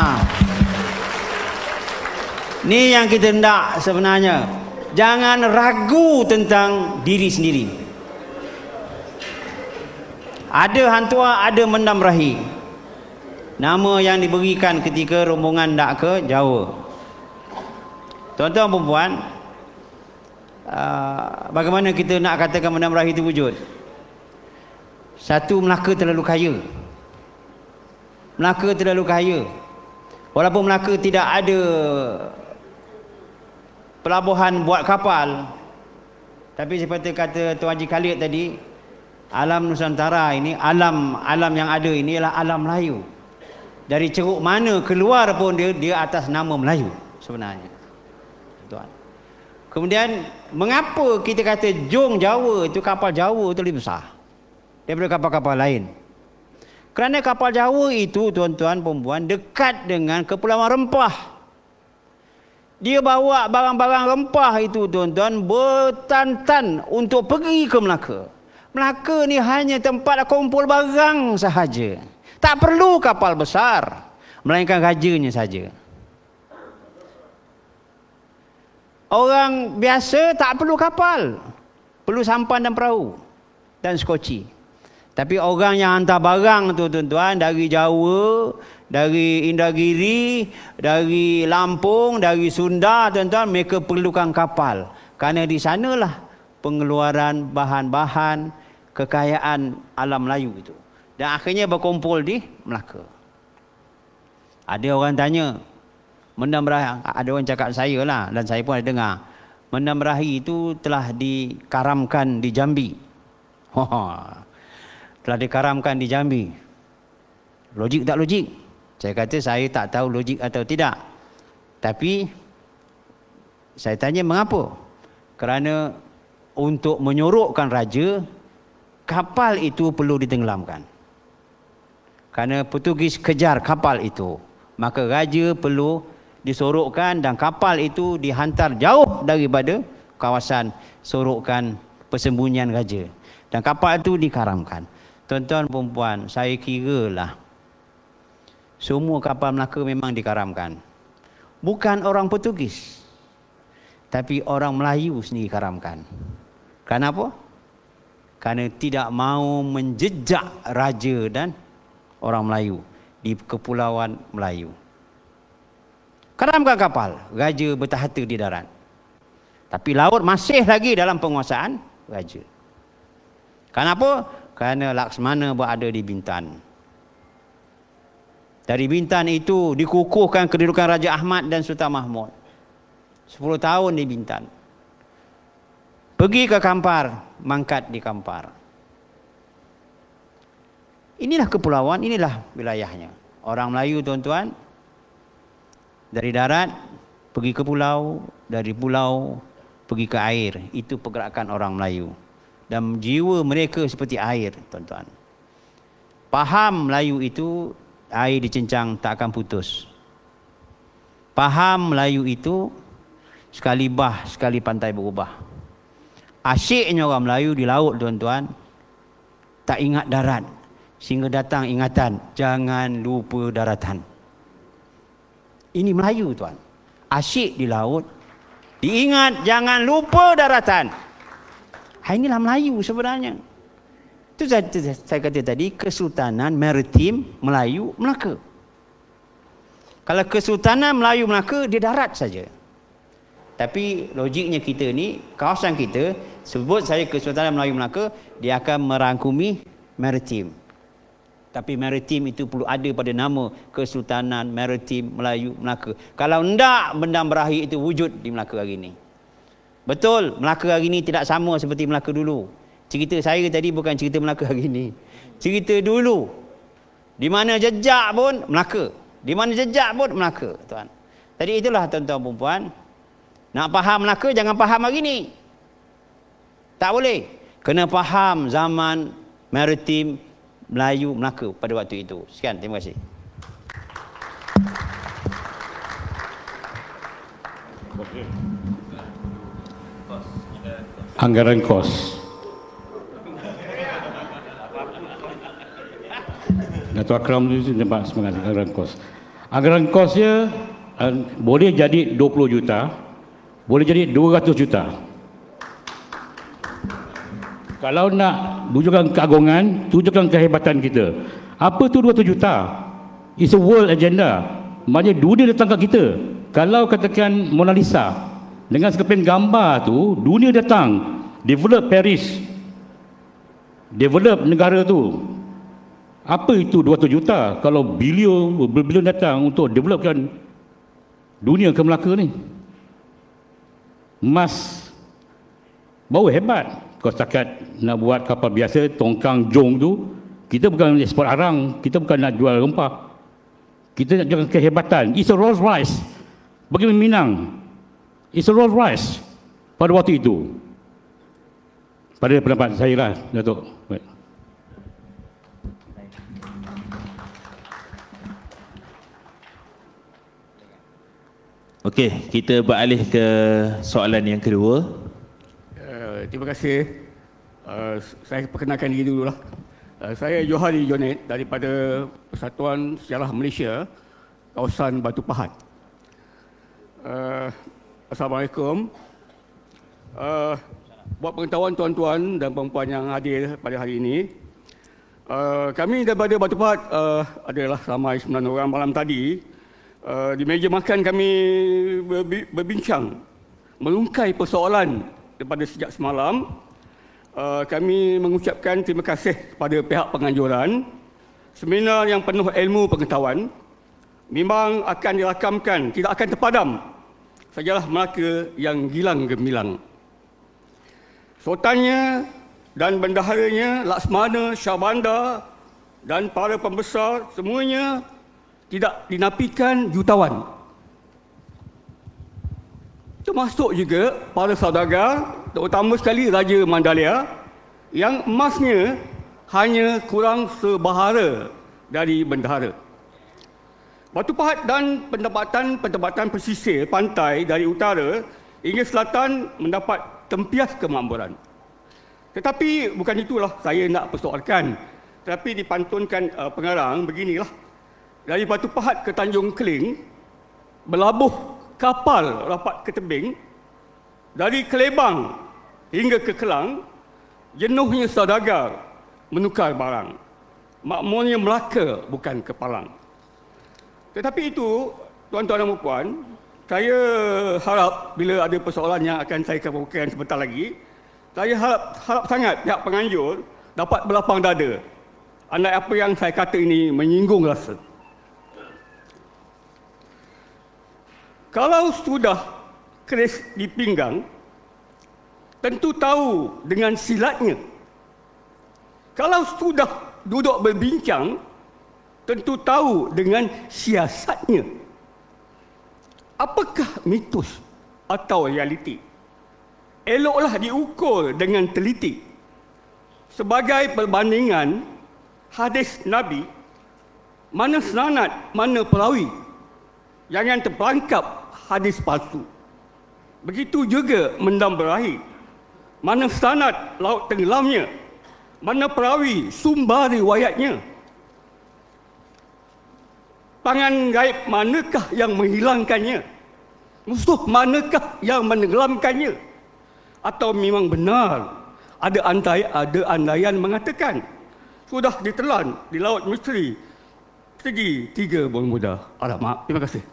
Ni yang kita hendak sebenarnya. Jangan ragu tentang diri sendiri. Ada hantu, ada mendam rahi. Nama yang diberikan ketika rombongan dak ke Jawa. Tuan-tuan puan-puan, Ah, bagaimana kita nak katakan benda merah itu wujud? Satu, Melaka terlalu kaya. Melaka terlalu kaya. Walaupun Melaka tidak ada pelabuhan buat kapal, tapi seperti kata Tuan Haji Khalid tadi, alam Nusantara ini, alam alam yang ada ini ialah alam Melayu. Dari ceruk mana keluar pun dia, dia atas nama Melayu sebenarnya. Kemudian mengapa kita kata Jong Jawa itu kapal Jawa itu lebih besar daripada kapal-kapal lain? Kerana kapal Jawa itu tuan-tuan perempuan dekat dengan kepulauan rempah. Dia bawa barang-barang rempah itu tuan-tuan bertantan untuk pergi ke Melaka. Melaka ni hanya tempat kumpul barang sahaja. Tak perlu kapal besar. Melainkan rajanya sahaja. Orang biasa tak perlu kapal. Perlu sampan dan perahu. Dan skoci. Tapi orang yang hantar barang tu tuan-tuan dari Jawa, dari Indragiri, dari Lampung, dari Sunda tuan-tuan mereka perlukan kapal. Kerana di sanalah pengeluaran bahan-bahan kekayaan alam Melayu itu. Dan akhirnya berkumpul di Melaka. Ada orang tanya, menamrahi ada orang cakap saya lah dan saya pun ada dengar menamrahi itu telah dikaramkan di Jambi (laughs) ha, telah dikaramkan di Jambi logik tak logik saya kata saya tak tahu logik atau tidak tapi saya tanya mengapa kerana untuk menyorokkan raja kapal itu perlu ditenggelamkan kerana Portugis kejar kapal itu maka raja perlu disorokkan dan kapal itu dihantar jauh daripada kawasan sorokan persembunyian raja. Dan kapal itu dikaramkan. Tuan-tuan perempuan, saya kira lah semua kapal Melaka memang dikaramkan. Bukan orang Portugis. Tapi orang Melayu sendiri karamkan. apa? Karena tidak mau menjejak raja dan orang Melayu di kepulauan Melayu. Karamkan kapal, raja bertahta di darat. Tapi laut masih lagi dalam penguasaan raja. Kenapa? Kerana Laksmana berada di Bintan. Dari Bintan itu dikukuhkan kedudukan Raja Ahmad dan Sultan Mahmud. 10 tahun di Bintan. Pergi ke Kampar, mangkat di Kampar. Inilah kepulauan, inilah wilayahnya. Orang Melayu tuan-tuan, dari darat pergi ke pulau, dari pulau pergi ke air. Itu pergerakan orang Melayu. Dan jiwa mereka seperti air, tuan-tuan. Faham Melayu itu air dicincang tak akan putus. Faham Melayu itu sekali bah, sekali pantai berubah. Asyiknya orang Melayu di laut, tuan-tuan. Tak ingat darat. Sehingga datang ingatan, jangan lupa daratan. Ini Melayu tuan. Asyik di laut. Diingat jangan lupa daratan. Ha, inilah Melayu sebenarnya. Itu saya, saya kata tadi Kesultanan Maritim Melayu Melaka. Kalau Kesultanan Melayu Melaka dia darat saja. Tapi logiknya kita ni kawasan kita sebut saya Kesultanan Melayu Melaka dia akan merangkumi Maritim tapi maritim itu perlu ada pada nama Kesultanan Maritim Melayu Melaka. Kalau tidak benda berakhir itu wujud di Melaka hari ini. Betul, Melaka hari ini tidak sama seperti Melaka dulu. Cerita saya tadi bukan cerita Melaka hari ini. Cerita dulu. Di mana jejak pun Melaka. Di mana jejak pun Melaka, tuan. Tadi itulah tuan-tuan dan Nak faham Melaka jangan faham hari ini. Tak boleh. Kena faham zaman maritim Melayu Melaka pada waktu itu. Sekian, terima kasih. Anggaran kos. Datuk Akram tu nampak semangat anggaran kos. Anggaran kosnya um, eh, boleh jadi 20 juta, boleh jadi 200 juta. Kalau nak tunjukkan keagungan, tunjukkan kehebatan kita. Apa tu 200 juta? It's a world agenda. Maknanya dunia datang ke kita. Kalau katakan Mona Lisa, dengan sekeping gambar tu, dunia datang. Develop Paris. Develop negara tu. Apa itu 200 juta kalau bilion, bilion datang untuk developkan dunia ke Melaka ni? Emas. Bau hebat kau setakat nak buat kapal biasa, tongkang, jong tu, kita bukan ekspor arang, kita bukan nak jual rempah. Kita nak jual kehebatan. It's a Rolls Royce. Bagi Minang. It's a Rolls Royce. Pada waktu itu. Pada pendapat saya lah, Datuk. Okey, kita beralih ke soalan yang kedua. Eh, terima kasih. Uh, saya perkenalkan diri dulu lah. Uh, eh, saya Johari Jonet daripada Persatuan Sejarah Malaysia, kawasan Batu Pahat. Uh, Assalamualaikum. Uh, buat pengetahuan tuan-tuan dan perempuan yang hadir pada hari ini, uh, kami daripada Batu Pahat uh, adalah ramai 9 orang malam tadi. Uh, di meja makan kami berbincang, melungkai persoalan pada sejak semalam. Uh, kami mengucapkan terima kasih kepada pihak penganjuran. Seminar yang penuh ilmu pengetahuan memang akan dilakamkan tidak akan terpadam. Sajalah Melaka yang gilang gemilang. sotanya dan bendaharanya Laksmana, Syabanda dan para pembesar semuanya tidak dinapikan jutawan. Termasuk juga para saudagar, terutama sekali Raja Mandalia yang emasnya hanya kurang sebahara dari bendahara. Batu pahat dan pendapatan-pendapatan pesisir pantai dari utara hingga selatan mendapat tempias kemakmuran. Tetapi bukan itulah saya nak persoalkan. Tetapi dipantunkan eh, pengarang beginilah. Dari Batu Pahat ke Tanjung Keling berlabuh kapal rapat ke tebing dari Kelebang hingga ke Kelang jenuhnya saudagar menukar barang makmurnya Melaka bukan kepalang tetapi itu tuan-tuan dan puan saya harap bila ada persoalan yang akan saya kemukakan sebentar lagi saya harap, harap sangat pihak penganjur dapat berlapang dada andai apa yang saya kata ini menyinggung rasa kalau sudah keris di pinggang, tentu tahu dengan silatnya. Kalau sudah duduk berbincang, tentu tahu dengan siasatnya. Apakah mitos atau realiti? Eloklah diukur dengan teliti. Sebagai perbandingan, hadis Nabi, mana senanat, mana pelawi. Jangan terperangkap hadis palsu. Begitu juga mendam berakhir. Mana sanat laut tenggelamnya? Mana perawi sumbah riwayatnya? Tangan gaib manakah yang menghilangkannya? Musuh manakah yang menenggelamkannya? Atau memang benar ada antai ada andaian mengatakan sudah ditelan di laut misteri segi tiga buah muda. Alamak, terima kasih.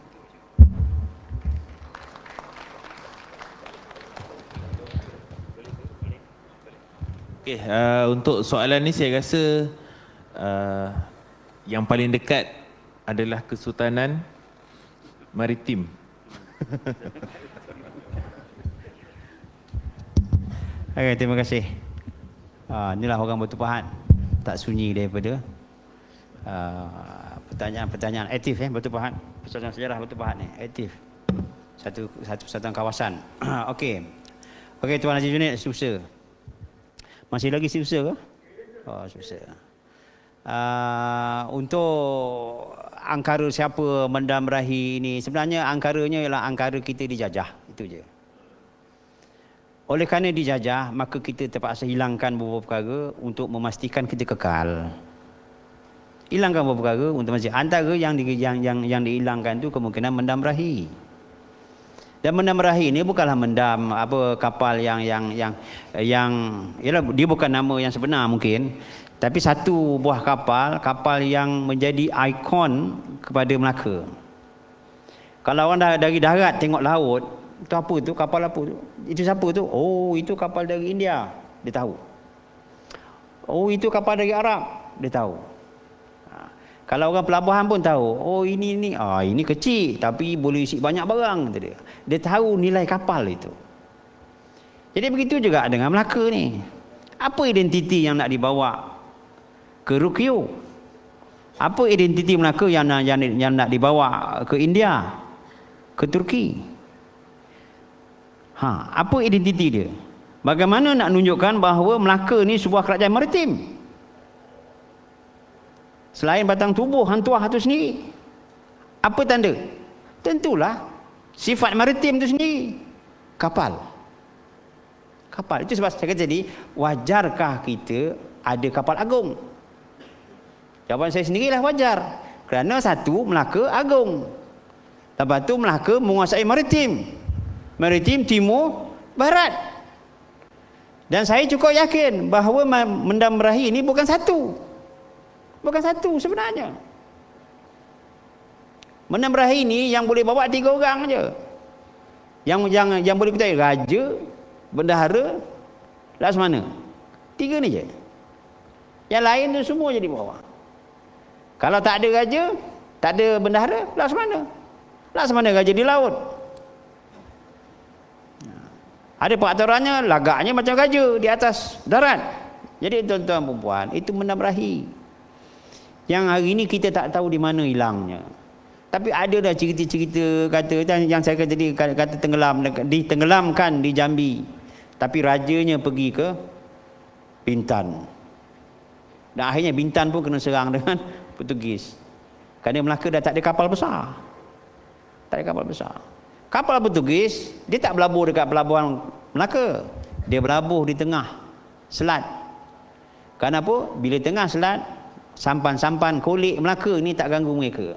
Okey, uh, untuk soalan ni saya rasa uh, yang paling dekat adalah Kesultanan Maritim. (laughs) Okey, terima kasih. Uh, inilah orang bertupahan. Tak sunyi daripada uh, pertanyaan-pertanyaan aktif eh bertupahan. Persatuan sejarah betul bertupahan ni, eh, aktif. Satu satu persatuan kawasan. (coughs) Okey. Okey, Tuan Haji Junid, susah. Masih lagi susah ke? Oh, susah. Uh, untuk angkara siapa mendamrahi ini sebenarnya angkaranya ialah angkara kita dijajah itu je oleh kerana dijajah maka kita terpaksa hilangkan beberapa perkara untuk memastikan kita kekal hilangkan beberapa perkara untuk masih antara yang, di, yang yang yang dihilangkan itu kemungkinan mendamrahi dan mendam rahi ini bukanlah mendam apa kapal yang yang yang yang ialah dia bukan nama yang sebenar mungkin. Tapi satu buah kapal, kapal yang menjadi ikon kepada Melaka. Kalau orang dah dari darat tengok laut, itu apa tu? Kapal apa tu? Itu siapa tu? Oh, itu kapal dari India. Dia tahu. Oh, itu kapal dari Arab. Dia tahu. Kalau orang pelabuhan pun tahu, oh ini ni, ah ini kecil tapi boleh isi banyak barang kata dia. Dia tahu nilai kapal itu. Jadi begitu juga dengan Melaka ni. Apa identiti yang nak dibawa ke Rukyu? Apa identiti Melaka yang nak, yang, yang nak dibawa ke India? Ke Turki? Ha, apa identiti dia? Bagaimana nak nunjukkan bahawa Melaka ni sebuah kerajaan Maritim. Selain batang tubuh hantuah itu sendiri. Apa tanda? Tentulah sifat maritim tu sendiri. Kapal. Kapal. Itu sebab saya kata tadi, wajarkah kita ada kapal agung? Jawapan saya sendirilah wajar. Kerana satu, Melaka agung. Lepas tu Melaka menguasai maritim. Maritim timur barat. Dan saya cukup yakin bahawa mendamrahi ini bukan satu. Bukan satu sebenarnya. Menembrah ini yang boleh bawa tiga orang aja. Yang yang yang boleh percaya raja, bendahara, laksamana. Tiga ni je. Yang lain tu semua jadi bawa. Kalau tak ada raja, tak ada bendahara, laksamana. Laksamana raja di laut. Ada peraturannya, lagaknya macam raja di atas darat. Jadi tuan-tuan perempuan, itu menamrahi. Yang hari ini kita tak tahu di mana hilangnya. Tapi ada dah cerita-cerita kata yang saya kata tadi kata tenggelam di tenggelamkan di Jambi. Tapi rajanya pergi ke Bintan. Dan akhirnya Bintan pun kena serang (laughs) dengan Portugis. Kerana Melaka dah tak ada kapal besar. Tak ada kapal besar. Kapal Portugis, dia tak berlabuh dekat pelabuhan Melaka. Dia berlabuh di tengah selat. Kenapa? Bila tengah selat, sampan-sampan kolik Melaka ni tak ganggu mereka.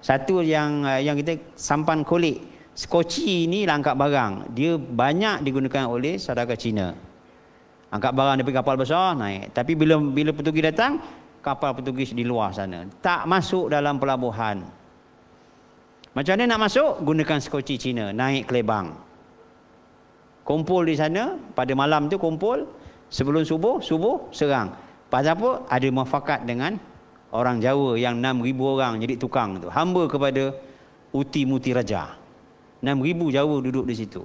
Satu yang eh, yang kita sampan kolik skoci ni langkap lah barang. Dia banyak digunakan oleh saudara Cina. Angkat barang dari kapal besar naik. Tapi bila bila Portugis datang, kapal Portugis di luar sana. Tak masuk dalam pelabuhan. Macam mana nak masuk? Gunakan skoci Cina. Naik ke Kumpul di sana. Pada malam tu kumpul. Sebelum subuh, subuh serang. Pasal apa? Ada mafakat dengan orang Jawa yang 6,000 orang jadi tukang tu. Hamba kepada Uti Muti Raja. 6,000 Jawa duduk di situ.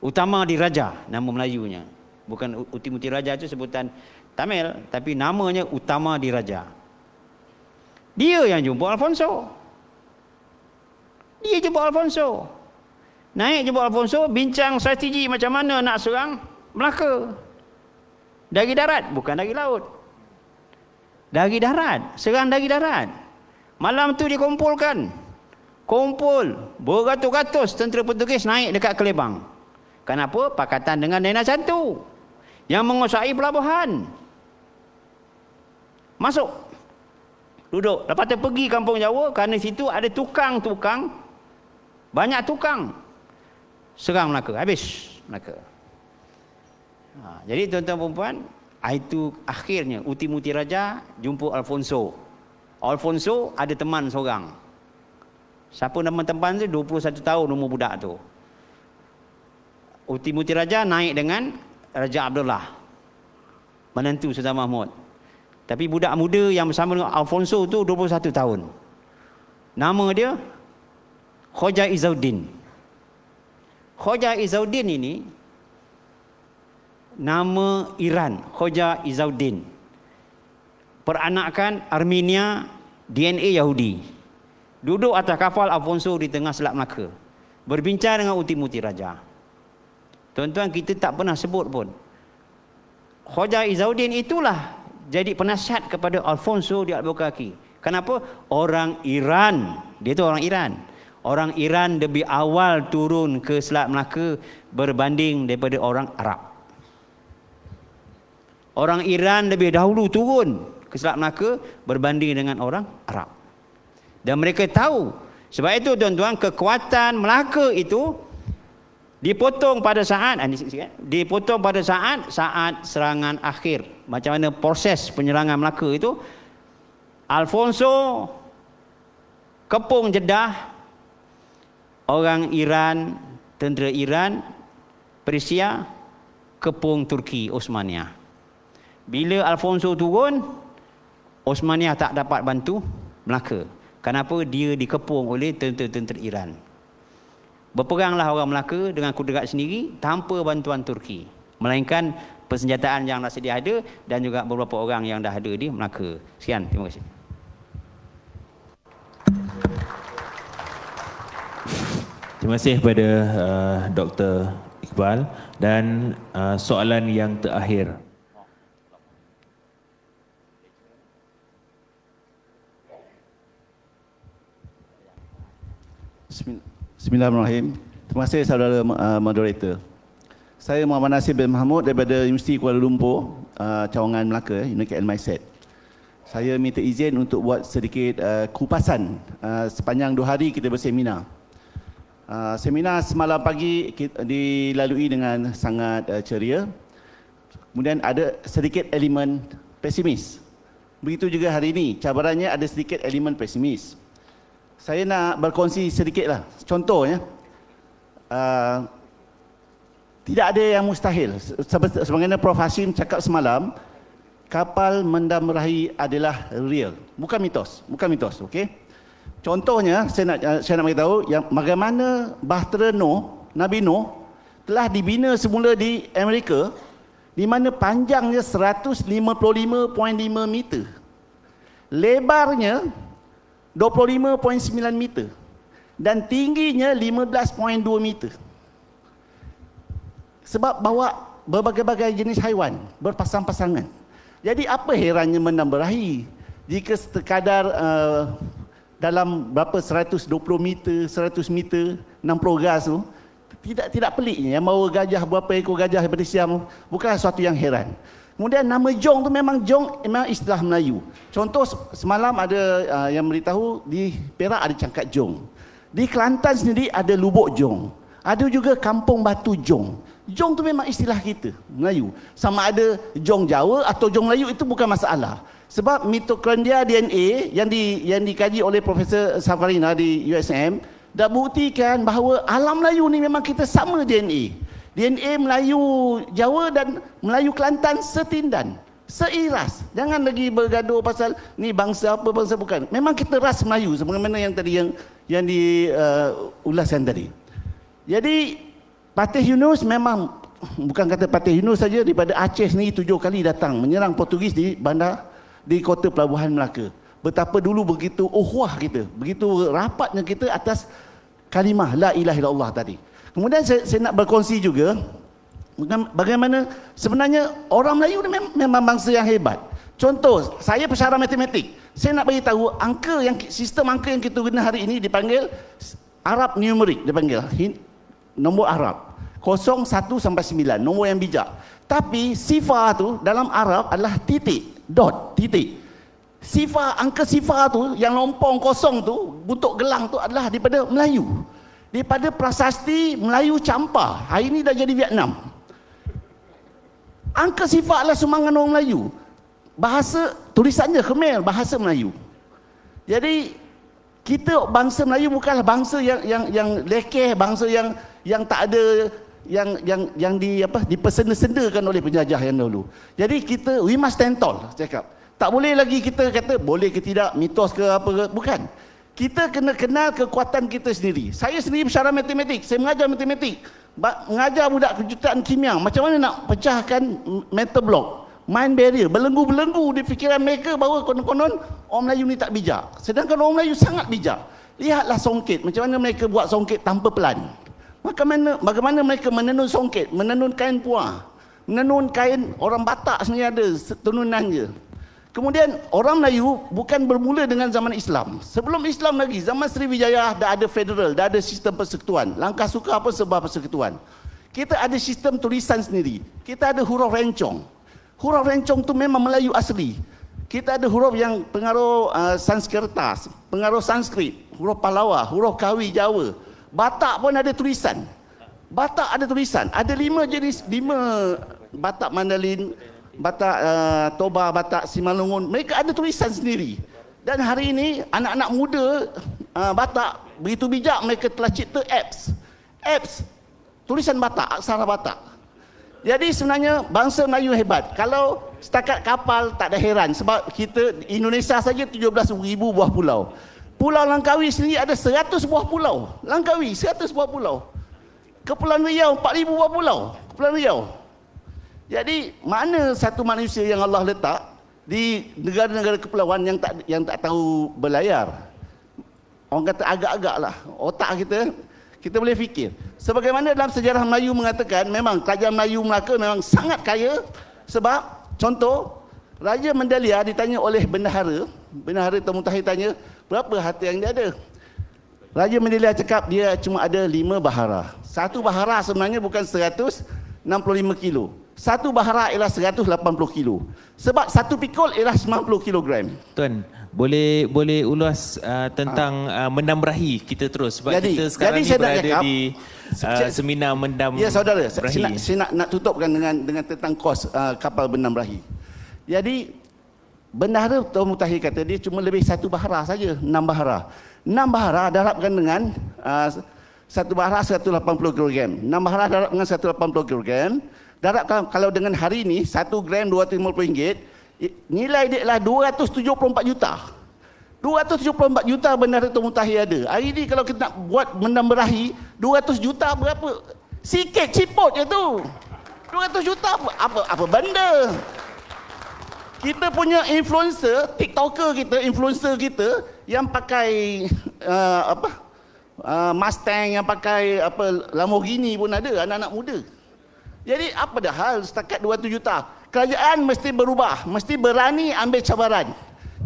Utama di Raja, nama Melayunya. Bukan Uti Muti Raja itu sebutan Tamil. Tapi namanya Utama di Raja. Dia yang jumpa Alfonso. Dia jumpa Alfonso. Naik jumpa Alfonso, bincang strategi macam mana nak serang Melaka dari darat bukan dari laut dari darat serang dari darat malam tu dikumpulkan kumpul beratus-ratus tentera Portugis naik dekat Kelebang kenapa pakatan dengan Nena Santu yang menguasai pelabuhan masuk duduk lepas tu pergi kampung Jawa kerana situ ada tukang-tukang banyak tukang serang Melaka habis Melaka Ha, jadi tuan-tuan perempuan, ah, itu akhirnya uti muti Raja jumpa Alfonso. Alfonso ada teman seorang. Siapa nama teman tu? 21 tahun umur budak tu. Uti muti Raja naik dengan Raja Abdullah. Menentu Sultan Mahmud. Tapi budak muda yang bersama dengan Alfonso tu 21 tahun. Nama dia Khoja Izzuddin. Khoja Izzuddin ini nama Iran, Khoja Izauddin. Peranakan Armenia, DNA Yahudi. Duduk atas kapal Afonso di tengah Selat Melaka. Berbincang dengan Uti-Muti Raja. Tuan-tuan, kita tak pernah sebut pun. Khoja Izauddin itulah jadi penasihat kepada Alfonso di Albuquerque. Kenapa? Orang Iran. Dia tu orang Iran. Orang Iran lebih awal turun ke Selat Melaka berbanding daripada orang Arab. Orang Iran lebih dahulu turun ke Selat Melaka berbanding dengan orang Arab. Dan mereka tahu. Sebab itu tuan-tuan kekuatan Melaka itu dipotong pada saat ah, eh, dipotong pada saat saat serangan akhir. Macam mana proses penyerangan Melaka itu Alfonso kepung Jeddah orang Iran tentera Iran Persia kepung Turki Osmaniyah bila Alfonso turun, Osmaniyah tak dapat bantu Melaka. Kenapa dia dikepung oleh tentera-tentera Iran. Berperanglah orang Melaka dengan kudrat sendiri tanpa bantuan Turki. Melainkan persenjataan yang dah sedia ada dan juga beberapa orang yang dah ada di Melaka. Sekian, terima kasih. Terima kasih kepada uh, Dr. Iqbal dan uh, soalan yang terakhir. Bismillahirrahmanirrahim. Terima kasih saudara uh, moderator. Saya Muhammad Nasir bin Mahmud daripada Universiti Kuala Lumpur, uh, Cawangan Melaka, eh, United Mindset. Saya minta izin untuk buat sedikit uh, kupasan uh, sepanjang dua hari kita berseminar. Uh, seminar semalam pagi kita dilalui dengan sangat uh, ceria. Kemudian ada sedikit elemen pesimis. Begitu juga hari ini, cabarannya ada sedikit elemen pesimis saya nak berkongsi sedikitlah. Contohnya, uh, tidak ada yang mustahil. sebenarnya Prof. Hashim cakap semalam, kapal mendam rahi adalah real. Bukan mitos. Bukan mitos. Okey. Contohnya, saya nak, uh, saya nak beritahu yang bagaimana Bahtera Noh, Nabi Noh, telah dibina semula di Amerika di mana panjangnya 155.5 meter. Lebarnya 25.9 meter dan tingginya 15.2 meter. Sebab bawa berbagai-bagai jenis haiwan berpasang-pasangan. Jadi apa herannya menambah jika sekadar uh, dalam berapa 120 meter, 100 meter, 60 gas tu tidak tidak peliknya yang bawa gajah berapa ekor gajah daripada Siam bukan sesuatu yang heran. Kemudian nama Jong tu memang Jong memang istilah Melayu. Contoh semalam ada uh, yang beritahu di Perak ada cangkat Jong. Di Kelantan sendiri ada lubuk Jong. Ada juga kampung batu Jong. Jong tu memang istilah kita, Melayu. Sama ada Jong Jawa atau Jong Melayu itu bukan masalah. Sebab mitokondria DNA yang di yang dikaji oleh Profesor Safarina di USM dah buktikan bahawa alam Melayu ni memang kita sama DNA. DNA Melayu Jawa dan Melayu Kelantan setindan. Seiras. Jangan lagi bergaduh pasal ni bangsa apa, bangsa bukan. Memang kita ras Melayu sebagaimana yang tadi yang yang di uh, tadi. Jadi Patih Yunus memang bukan kata Patih Yunus saja daripada Aceh ni tujuh kali datang menyerang Portugis di bandar di kota Pelabuhan Melaka. Betapa dulu begitu uhwah kita, begitu rapatnya kita atas kalimah la ilaha illallah tadi. Kemudian saya, saya nak berkongsi juga bagaimana sebenarnya orang Melayu ni memang bangsa yang hebat. Contoh, saya pesara matematik. Saya nak bagi tahu angka yang sistem angka yang kita guna hari ini dipanggil Arab numeric dipanggil nombor Arab. 0 sampai 9 nombor yang bijak. Tapi sifar tu dalam Arab adalah titik, dot, titik. Sifar angka sifar tu yang lompong kosong tu bentuk gelang tu adalah daripada Melayu daripada prasasti Melayu Campa hari ini dah jadi Vietnam angka sifat adalah sumangan orang Melayu bahasa tulisannya Khmer bahasa Melayu jadi kita bangsa Melayu bukanlah bangsa yang yang yang lekeh bangsa yang yang tak ada yang yang yang di apa dipersendakan oleh penjajah yang dulu jadi kita we must stand tall cakap tak boleh lagi kita kata boleh ke tidak mitos ke apa ke bukan kita kena kenal kekuatan kita sendiri. Saya sendiri bersara matematik. Saya mengajar matematik. Mengajar budak kejutan kimia. Macam mana nak pecahkan metal block? Mind barrier. Belenggu-belenggu di fikiran mereka bahawa konon-konon orang Melayu ni tak bijak. Sedangkan orang Melayu sangat bijak. Lihatlah songkit. Macam mana mereka buat songkit tanpa pelan. Maka mana, bagaimana mereka menenun songkit? Menenun kain puah. Menenun kain orang Batak sendiri ada tenunannya. Kemudian orang Melayu bukan bermula dengan zaman Islam. Sebelum Islam lagi, zaman Sriwijaya dah ada federal, dah ada sistem persekutuan. Langkah suka apa sebab persekutuan. Kita ada sistem tulisan sendiri. Kita ada huruf rencong. Huruf rencong tu memang Melayu asli. Kita ada huruf yang pengaruh uh, Sanskerta, pengaruh Sanskrit, huruf Palawa, huruf Kawi Jawa. Batak pun ada tulisan. Batak ada tulisan. Ada lima jenis, lima Batak Mandalin, Batak uh, Toba, Batak Simalungun, mereka ada tulisan sendiri. Dan hari ini anak-anak muda uh, Batak begitu bijak mereka telah cipta apps. Apps tulisan Batak, aksara Batak. Jadi sebenarnya bangsa Melayu hebat. Kalau setakat kapal tak ada heran sebab kita Indonesia saja 17,000 buah pulau. Pulau Langkawi sendiri ada 100 buah pulau. Langkawi 100 buah pulau. Kepulauan Riau 4,000 buah pulau. Kepulauan Riau. Jadi mana satu manusia yang Allah letak di negara-negara kepulauan yang tak yang tak tahu berlayar? Orang kata agak-agak lah otak kita kita boleh fikir. Sebagaimana dalam sejarah Melayu mengatakan memang kerajaan Melayu Melaka memang sangat kaya sebab contoh Raja Mendalia ditanya oleh bendahara, bendahara Tuan Mutahir tanya, berapa harta yang dia ada? Raja Mendalia cakap dia cuma ada lima bahara. Satu bahara sebenarnya bukan seratus 165 kilo satu bahara ialah 180 kilo. Sebab satu pikul ialah 90 kilogram. Tuan, boleh boleh ulas uh, tentang ha. uh, menambrahi kita terus sebab jadi, kita sekarang jadi berada cakap, di uh, seminar mendam. Ya saudara, saya nak, saya nak nak tutupkan dengan dengan tentang kos uh, kapal menambrahi. Jadi bendahara Tuan Mutahir kata dia cuma lebih satu bahara saja, enam bahara. Enam bahara darabkan dengan uh, satu bahara 180 kilogram. Enam bahara darab dengan 180 kilogram darab kalau dengan hari ini 1 gram 250 ringgit nilai dia adalah 274 juta 274 juta benda itu mutahir ada hari ini kalau kita nak buat benda merahi 200 juta berapa sikit ciput je tu 200 juta apa, apa, apa benda kita punya influencer tiktoker kita influencer kita yang pakai uh, apa uh, Mustang yang pakai apa Lamborghini pun ada anak-anak muda jadi apa dah hal setakat 27 juta? Kerajaan mesti berubah, mesti berani ambil cabaran.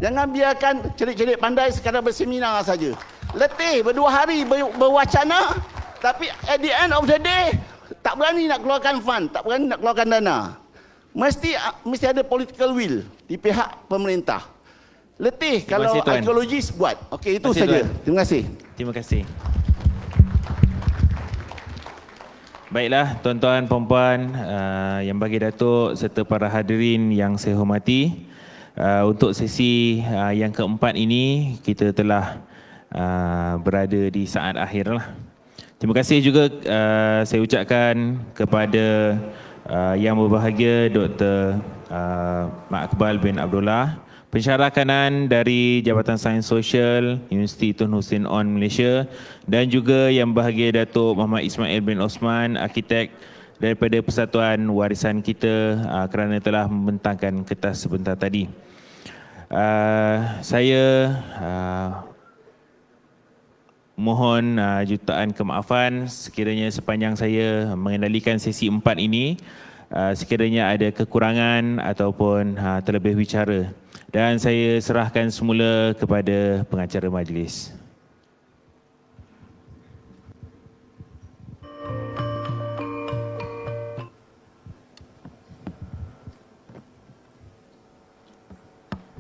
Jangan biarkan cerit-cerit pandai sekadar berseminar saja. Letih berdua hari ber- berwacana tapi at the end of the day tak berani nak keluarkan fund, tak berani nak keluarkan dana. Mesti ah, mesti ada political will di pihak pemerintah. Letih kalau kasih, ideologis buat. Okey itu saja. Terima kasih. Terima kasih. Baiklah tuan-tuan, puan-puan uh, yang bagi Datuk serta para hadirin yang saya hormati uh, Untuk sesi uh, yang keempat ini kita telah uh, berada di saat akhirlah. Terima kasih juga uh, saya ucapkan kepada uh, yang berbahagia Dr. Uh, Mak bin Abdullah Pensyarah kanan dari Jabatan Sains Sosial Universiti Tun Hussein On Malaysia dan juga yang bahagia Datuk Muhammad Ismail bin Osman, arkitek daripada Persatuan Warisan kita ah, kerana telah membentangkan kertas sebentar tadi. Ah, saya ah, mohon jutaan kemaafan sekiranya sepanjang saya mengendalikan sesi empat ini sekiranya ada kekurangan ataupun uh, terlebih bicara dan saya serahkan semula kepada pengacara majlis.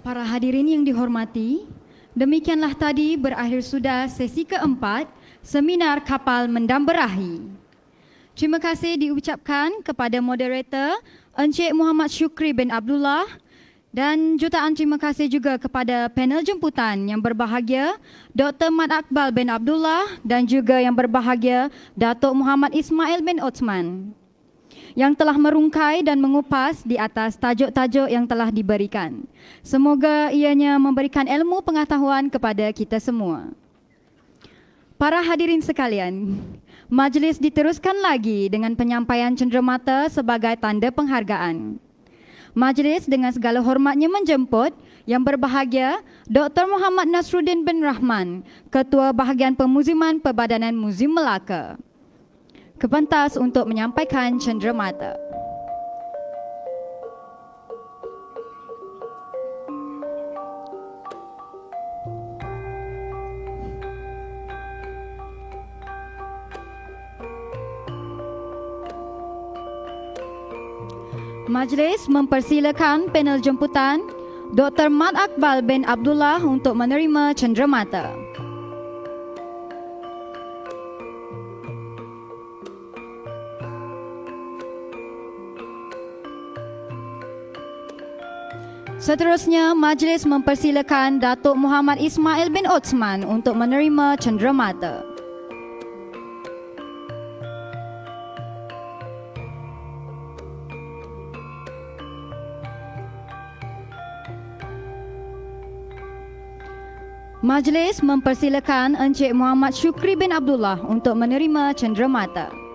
Para hadirin yang dihormati, demikianlah tadi berakhir sudah sesi keempat seminar kapal mendamberahi. Terima kasih diucapkan kepada moderator Encik Muhammad Syukri bin Abdullah dan jutaan terima kasih juga kepada panel jemputan yang berbahagia Dr. Mat Akbal bin Abdullah dan juga yang berbahagia Datuk Muhammad Ismail bin Osman yang telah merungkai dan mengupas di atas tajuk-tajuk yang telah diberikan. Semoga ianya memberikan ilmu pengetahuan kepada kita semua. Para hadirin sekalian, majlis diteruskan lagi dengan penyampaian cenderamata sebagai tanda penghargaan. Majlis dengan segala hormatnya menjemput yang berbahagia Dr. Muhammad Nasruddin bin Rahman, Ketua Bahagian Pemuziman Perbadanan Muzim Melaka. Kepentas untuk menyampaikan cenderamata. mata. Majlis mempersilakan panel jemputan Dr. Mat Akbal bin Abdullah untuk menerima cenderamata. Seterusnya, majlis mempersilakan Datuk Muhammad Ismail bin Osman untuk menerima cenderamata. mata. Majlis mempersilakan Encik Muhammad Syukri bin Abdullah untuk menerima cenderamata. mata.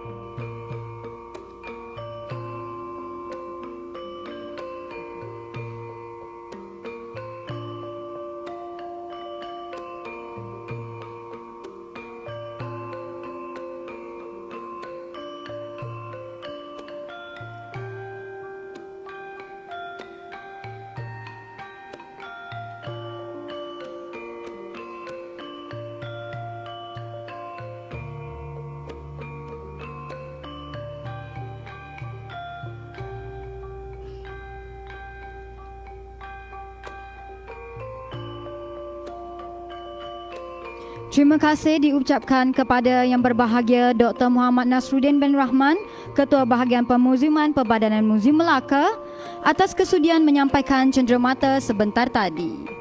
Terima kasih diucapkan kepada yang berbahagia Dr. Muhammad Nasruddin bin Rahman, Ketua Bahagian Pemuziman Perbadanan Muzium Melaka atas kesudian menyampaikan cenderamata sebentar tadi.